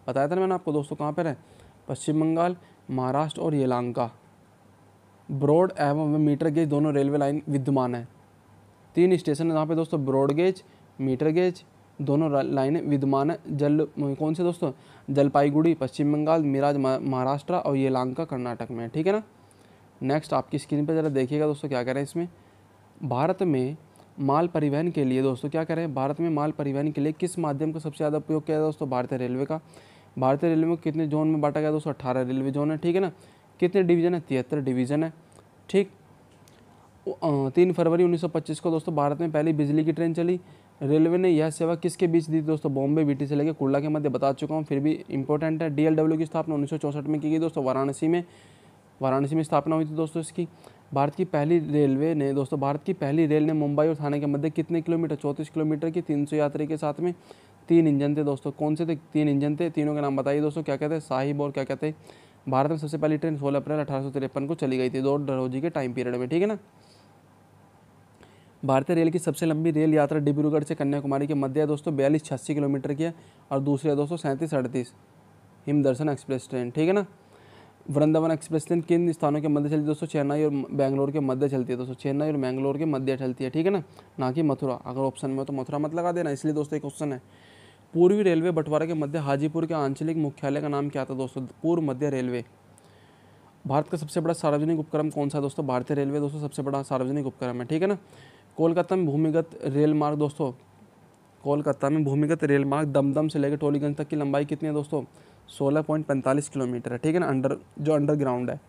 बताया था मैंने आपको दोस्तों कहाँ पर है पश्चिम बंगाल महाराष्ट्र और येलांका ब्रॉड एवं मीटर गेज दोनों रेलवे लाइन विद्यमान है तीन स्टेशन है यहाँ पे दोस्तों ब्रॉड गेज मीटर गेज दोनों लाइनें विद्यमान है जल कौन से दोस्तों जलपाईगुड़ी पश्चिम बंगाल मिराज महाराष्ट्र और येलांका कर्नाटक में ठीक है ना नेक्स्ट आपकी स्क्रीन पर ज़रा देखिएगा दोस्तों क्या करें इसमें भारत में माल परिवहन के लिए दोस्तों क्या करें भारत में माल परिवहन के लिए किस माध्यम का सबसे ज़्यादा उपयोग किया जाए दोस्तों भारतीय रेलवे का भारतीय रेलवे में कितने जोन में बांटा गया दो अट्ठारह रेलवे जोन है ठीक है ना कितने डिवीज़न है तिहत्तर डिवीज़न है ठीक तीन फरवरी 1925 को दोस्तों भारत में पहली बिजली की ट्रेन चली रेलवे ने यह सेवा किसके बीच दी दोस्तों बॉम्बे बीटी से लेकर कुर्ला के मध्य बता चुका हूँ फिर भी इंपॉर्टेंट है डीएलडब्ल्यू की स्थापना उन्नीस में की गई दोस्तों वाराणसी में वाराणसी में स्थापना हुई थी दोस्तों इसकी भारत की पहली रेलवे ने दोस्तों भारत की पहली रेल ने मुंबई और थाने के मध्य कितने किलोमीटर चौंतीस किलोमीटर की सौ यात्री के साथ में तीन इंजन थे दोस्तों कौन से थे तीन इंजन थे तीनों के नाम बताइए दोस्तों क्या कहते हैं साहिब और क्या कहते हैं भारत में सबसे पहली ट्रेन सोलह अप्रैल अठारह को चली गई थी दो डरोजी के टाइम पीरियड में ठीक है ना भारतीय रेल की सबसे लंबी रेल यात्रा डिब्रूगढ़ से कन्याकुमारी के मध्य है दोस्तों बयालीस छियासी किलोमीटर की है और दूसरी है दोस्तों सैंतीस अड़तीस हिमदर्शन एक्सप्रेस ट्रेन ठीक है ना वृंदावन एक्सप्रेस ट्रेन किन स्थानों के मध्य चलती है दोस्तों चेन्नई और बैंगलोर के मध्य चलती है दोस्तों चेन्नई और बैंगलोर के मध्य चलती है ठीक है ना ना कि मथुरा अगर ऑप्शन में हो तो मथुरा मत लगा देना इसलिए दोस्तों एक क्वेश्चन है पूर्वी रेलवे बंटवारा के मध्य हाजीपुर के आंचलिक मुख्यालय का नाम क्या था दोस्तों पूर्व मध्य रेलवे भारत का सबसे बड़ा सार्वजनिक उपक्रम कौन सा है दोस्तों भारतीय रेलवे दोस्तों सबसे बड़ा सार्वजनिक उपक्रम है ठीक है ना कोलकाता में भूमिगत रेल मार्ग दोस्तों कोलकाता में भूमिगत रेल मार्ग दमदम से लेकर टोलीगंज तक की लंबाई कितनी है दोस्तों पैंतालीस किलोमीटर है ठीक है ना अंडर जो अंडरग्राउंड है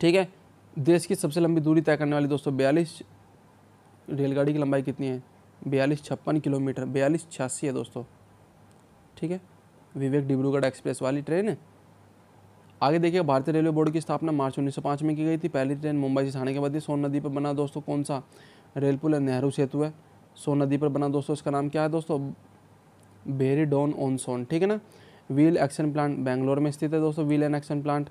ठीक है देश की सबसे लंबी दूरी तय करने वाली दोस्तों बयालीस रेलगाड़ी की लंबाई कितनी है बयालीस छप्पन किलोमीटर बयालीस छियासी है दोस्तों ठीक है विवेक डिब्रूगढ़ एक्सप्रेस वाली ट्रेन है आगे देखिए भारतीय रेलवे बोर्ड की स्थापना मार्च 1905 में की गई थी पहली ट्रेन मुंबई से थाने के बाद सोन नदी पर बना दोस्तों कौन सा रेल पुल है नेहरू सेतु है सोन नदी पर बना दोस्तों इसका नाम क्या है दोस्तों बेरी डॉन ऑन सोन ठीक है ना व्हील एक्शन प्लांट बैंगलोर में स्थित है दोस्तों wheel and axle plant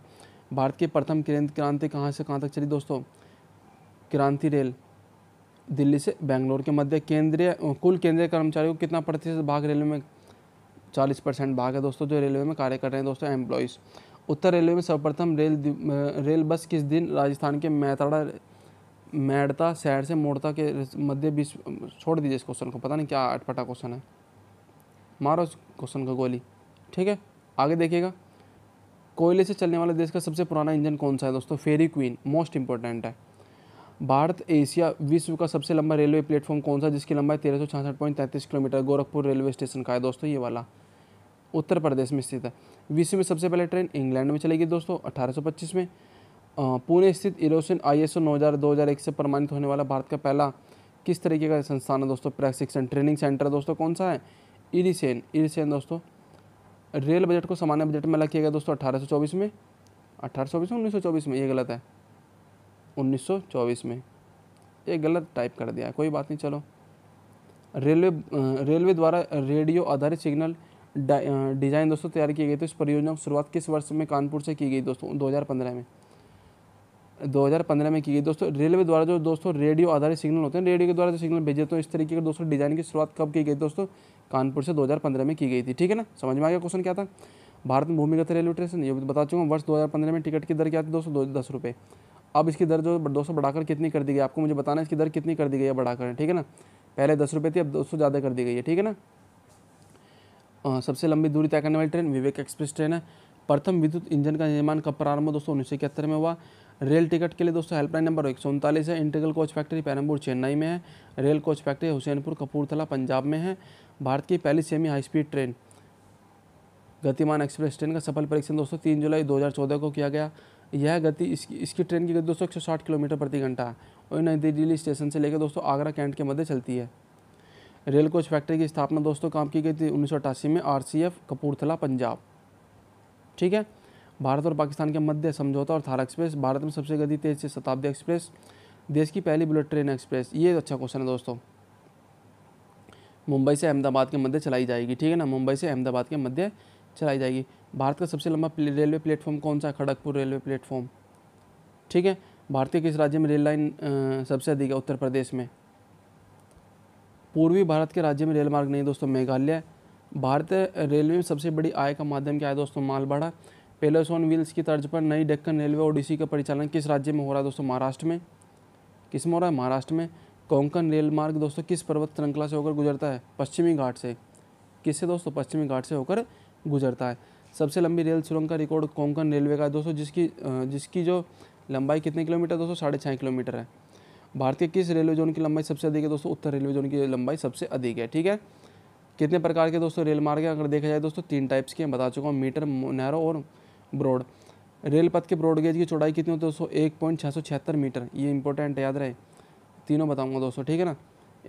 Bharat की प्रथम क्रांति कहाँ से कहाँ तक चली दोस्तों क्रांति रेल दिल्ली से बेंगलोर के मध्य केंद्रीय कुल केंद्रीय कर्मचारियों को कितना प्रतिशत भाग रेलवे में चालीस परसेंट भाग है दोस्तों जो रेलवे में कार्य कर रहे हैं दोस्तों एम्प्लॉयज़ उत्तर रेलवे में सर्वप्रथम रेल रेल बस किस दिन राजस्थान के मैताड़ा मैडता शहर से मोड़ता के मध्य बीच छोड़ दीजिए इस क्वेश्चन को पता नहीं क्या अटपटा क्वेश्चन है मारो इस क्वेश्चन का गोली ठीक है आगे देखिएगा कोयले से चलने वाले देश का सबसे पुराना इंजन कौन सा है दोस्तों फेरी क्वीन मोस्ट इंपॉर्टेंट है भारत एशिया विश्व का सबसे लंबा रेलवे प्लेटफॉर्म कौन सा जिसकी लंबाई तेरह किलोमीटर गोरखपुर रेलवे स्टेशन का है दोस्तों ये वाला उत्तर प्रदेश में स्थित है विश्व में सबसे पहले ट्रेन इंग्लैंड में चलेगी दोस्तों अठारह में पुणे स्थित इरोसिन आई एस नौ हज़ार दो हज़ार एक से प्रमाणित होने वाला भारत का पहला किस तरीके का संस्थान है दोस्तों प्रशिक्षण ट्रेनिंग सेंटर दोस्तों कौन सा है इरीसेन इरीसेन दोस्तों रेल बजट को सामान्य बजट में अलग किया गया दोस्तों अठारह में अठारह सौ चौबीस उन्नीस में ये गलत है 1924 में ये गलत टाइप कर दिया है कोई बात नहीं चलो रेलवे रेलवे द्वारा रेडियो आधारित सिग्नल डिज़ाइन दोस्तों तैयार किए गए तो इस परियोजना की शुरुआत किस वर्ष में कानपुर से की गई दोस्तों 2015 में 2015 में की गई दोस्तों रेलवे द्वारा जो दोस्तों रेडियो आधारित सिग्नल होते हैं रेडियो के द्वारा जो सिग्नल भेजे तो इस तरीके के दोस्तों डिज़ाइन की शुरुआत कब की गई दोस्तों कानपुर से 2015 में की गई थी ठीक है ना समझ में आ गया क्वेश्चन क्या था भारत में भूमिगत रेलवे स्टेशन ये बता चुका हूँ वर्ष दो में टिकट की दर क्या थी दोस्तों दो दस रुपये अब इसकी दर जो दो सौ बढ़ाकर कितनी कर दी गई आपको मुझे बताना है इसकी दर कितनी कर दी गई है बढ़ाकर ठीक है ना पहले दस रुपये थी अब दो सौ ज़्यादा कर दी गई है ठीक है ना आ, सबसे लंबी दूरी तय करने वाली ट्रेन विवेक एक्सप्रेस ट्रेन है प्रथम विद्युत इंजन का निर्माण कब प्रारंभ दोस्तों उन्नीस सौ इकहत्तर में हुआ रेल टिकट के लिए दोस्तों हेल्पलाइन नंबर एक सौ उनतालीस है integral coach factory Perambur Chennai में है rail coach factory Hussainpur Kapurthala Punjab में है भारत की पहली semi high speed train Gatiman express train का सफल परीक्षण दोस्तों तीन जुलाई 2014 को किया गया यह गति इसकी इसकी ट्रेन की गति दोस्तों एक किलोमीटर प्रति घंटा है और नई दिल्ली स्टेशन से लेकर दोस्तों आगरा कैंट के मध्य चलती है रेल कोच फैक्ट्री की स्थापना दोस्तों काम की गई थी उन्नीस में आर कपूरथला पंजाब ठीक है भारत और पाकिस्तान के मध्य समझौता और थारा एक्सप्रेस भारत में सबसे गति तेज से शताब्दी एक्सप्रेस देश की पहली बुलेट ट्रेन एक्सप्रेस ये अच्छा क्वेश्चन है दोस्तों मुंबई से अहमदाबाद के मध्य चलाई जाएगी ठीक है ना मुंबई से अहमदाबाद के मध्य चलाई जाएगी भारत का सबसे लंबा रेलवे प्लेटफॉर्म कौन सा है खड़गपुर रेलवे प्लेटफॉर्म ठीक है भारत के किस राज्य में रेल लाइन सबसे अधिक है उत्तर प्रदेश में पूर्वी भारत के राज्य में रेल मार्ग नहीं दोस्तों मेघालय भारत रेलवे में सबसे बड़ी आय का माध्यम क्या है दोस्तों मालभाड़ा पेलस ऑन व्हील्स की तर्ज पर नई डेक्कन रेलवे ओडिसी का परिचालन किस राज्य में हो रहा है दोस्तों महाराष्ट्र में किस में हो रहा है महाराष्ट्र में कोंकण रेल मार्ग दोस्तों किस पर्वत श्रृंखला से होकर गुजरता है पश्चिमी घाट से किससे दोस्तों पश्चिमी घाट से होकर गुजरता है सबसे लंबी रेल सुरंग का रिकॉर्ड कोंकण रेलवे का है दोस्तों जिसकी जिसकी जो लंबाई कितने किलोमीटर दोस्तों साढ़े छः किलोमीटर है भारत के किस रेलवे जोन की लंबाई सबसे अधिक है दोस्तों उत्तर रेलवे जोन की लंबाई सबसे अधिक है ठीक है कितने प्रकार के दोस्तों रेल मार्ग अगर देखा जाए दोस्तों तीन टाइप्स के बता चुका हूँ मीटर नैरो और ब्रॉड रेल पथ के ब्रॉडगेज की चौड़ाई कितनी होती है दोस्तों एक पॉइंट छः सौ छिहत्तर मीटर ये इंपॉर्टेंट याद रहे तीनों बताऊंगा दोस्तों ठीक है ना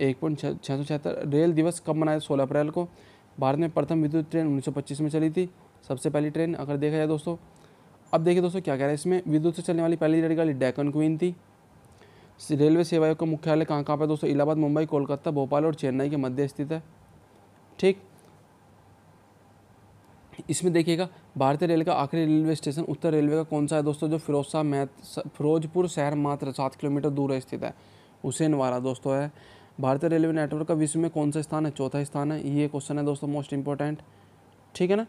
एक पॉइंट छः सौ छिहत्तर रेल दिवस कब मनाया सोलह अप्रैल को भारत में प्रथम विद्युत ट्रेन पच्चीस में चली थी सबसे पहली ट्रेन अगर देखा जाए दोस्तों अब देखिए दोस्तों क्या कह रहा है इसमें विद्युत से चलने वाली पहली रेलगाड़ी डेकन क्वीन थी रेलवे सेवायोग का मुख्यालय कहाँ कहाँ पर दोस्तों इलाहाबाद मुंबई कोलकाता भोपाल और चेन्नई के मध्य स्थित है ठीक इसमें देखिएगा भारतीय रेल का आखिरी रेलवे स्टेशन उत्तर रेलवे का कौन सा है दोस्तों जो फिरोज शाह फिरोजपुर शहर मात्र सात किलोमीटर दूर स्थित है हुसैनवाड़ा दोस्तों है भारतीय रेलवे नेटवर्क का विश्व में कौन सा स्थान है चौथा स्थान है ये क्वेश्चन है दोस्तों मोस्ट इंपॉर्टेंट ठीक है ना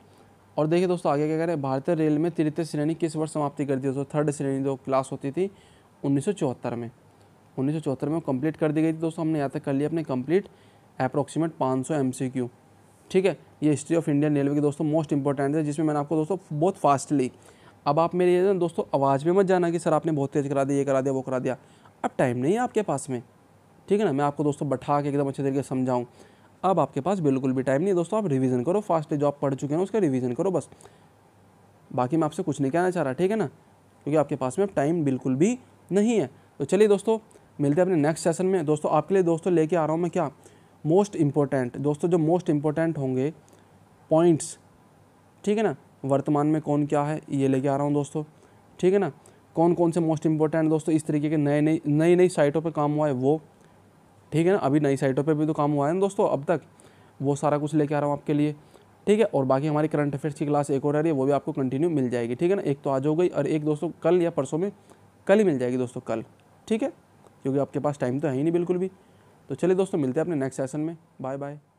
और देखिए दोस्तों आगे क्या कह रहे हैं भारतीय रेल में तृतीय श्रेणी किस वर्ष समाप्ति कर दी दोस्तों थर्ड श्रेणी जो क्लास होती थी उन्नीस में उन्नीस में कंप्लीट कर दी गई थी दोस्तों हमने यहाँ तक कर लिया अपने कंप्लीट अप्रोक्सीमेट 500 सौ ठीक है ये हिस्ट्री ऑफ इंडियन रेलवे की दोस्तों मोस्ट इंपॉर्टेंट है जिसमें मैंने आपको दोस्तों बहुत फास्टली अब आप मेरे ये दोस्तों आवाज़ में मत जाना कि सर आपने बहुत तेज़ करा दिया ये करा दिया वो करा दिया अब टाइम नहीं है आपके पास में ठीक है ना मैं आपको दोस्तों बैठा के एकदम अच्छे तरीके से समझाऊँ अब आपके पास बिल्कुल भी टाइम नहीं है दोस्तों आप रिवीजन करो फास्ट जो आप पढ़ चुके हैं उसका रिवीजन करो बस बाकी मैं आपसे कुछ नहीं कहना चाह रहा ठीक है ना क्योंकि आपके पास में अब टाइम बिल्कुल भी नहीं है तो चलिए दोस्तों मिलते हैं अपने नेक्स्ट सेशन में दोस्तों आपके लिए दोस्तों लेके आ रहा हूँ मैं क्या मोस्ट इम्पोर्टेंट दोस्तों जो मोस्ट इम्पोर्टेंट होंगे पॉइंट्स ठीक है ना वर्तमान में कौन क्या है ये लेके आ रहा हूँ दोस्तों ठीक है ना कौन कौन से मोस्ट इम्पोर्टेंट दोस्तों इस तरीके के नए नए नई नई साइटों पर काम हुआ है वो ठीक है ना अभी नई साइटों पे भी तो काम हुआ है ना दोस्तों अब तक वो सारा कुछ लेके आ रहा हूँ आपके लिए ठीक है और बाकी हमारी करंट अफेयर्स की क्लास एक और रह रही है वो भी आपको कंटिन्यू मिल जाएगी ठीक है ना एक तो आज हो गई और एक दोस्तों कल या परसों में कल ही मिल जाएगी दोस्तों कल ठीक है क्योंकि आपके पास टाइम तो है ही नहीं बिल्कुल भी तो चलिए दोस्तों मिलते हैं अपने नेक्स्ट सेशन में बाय बाय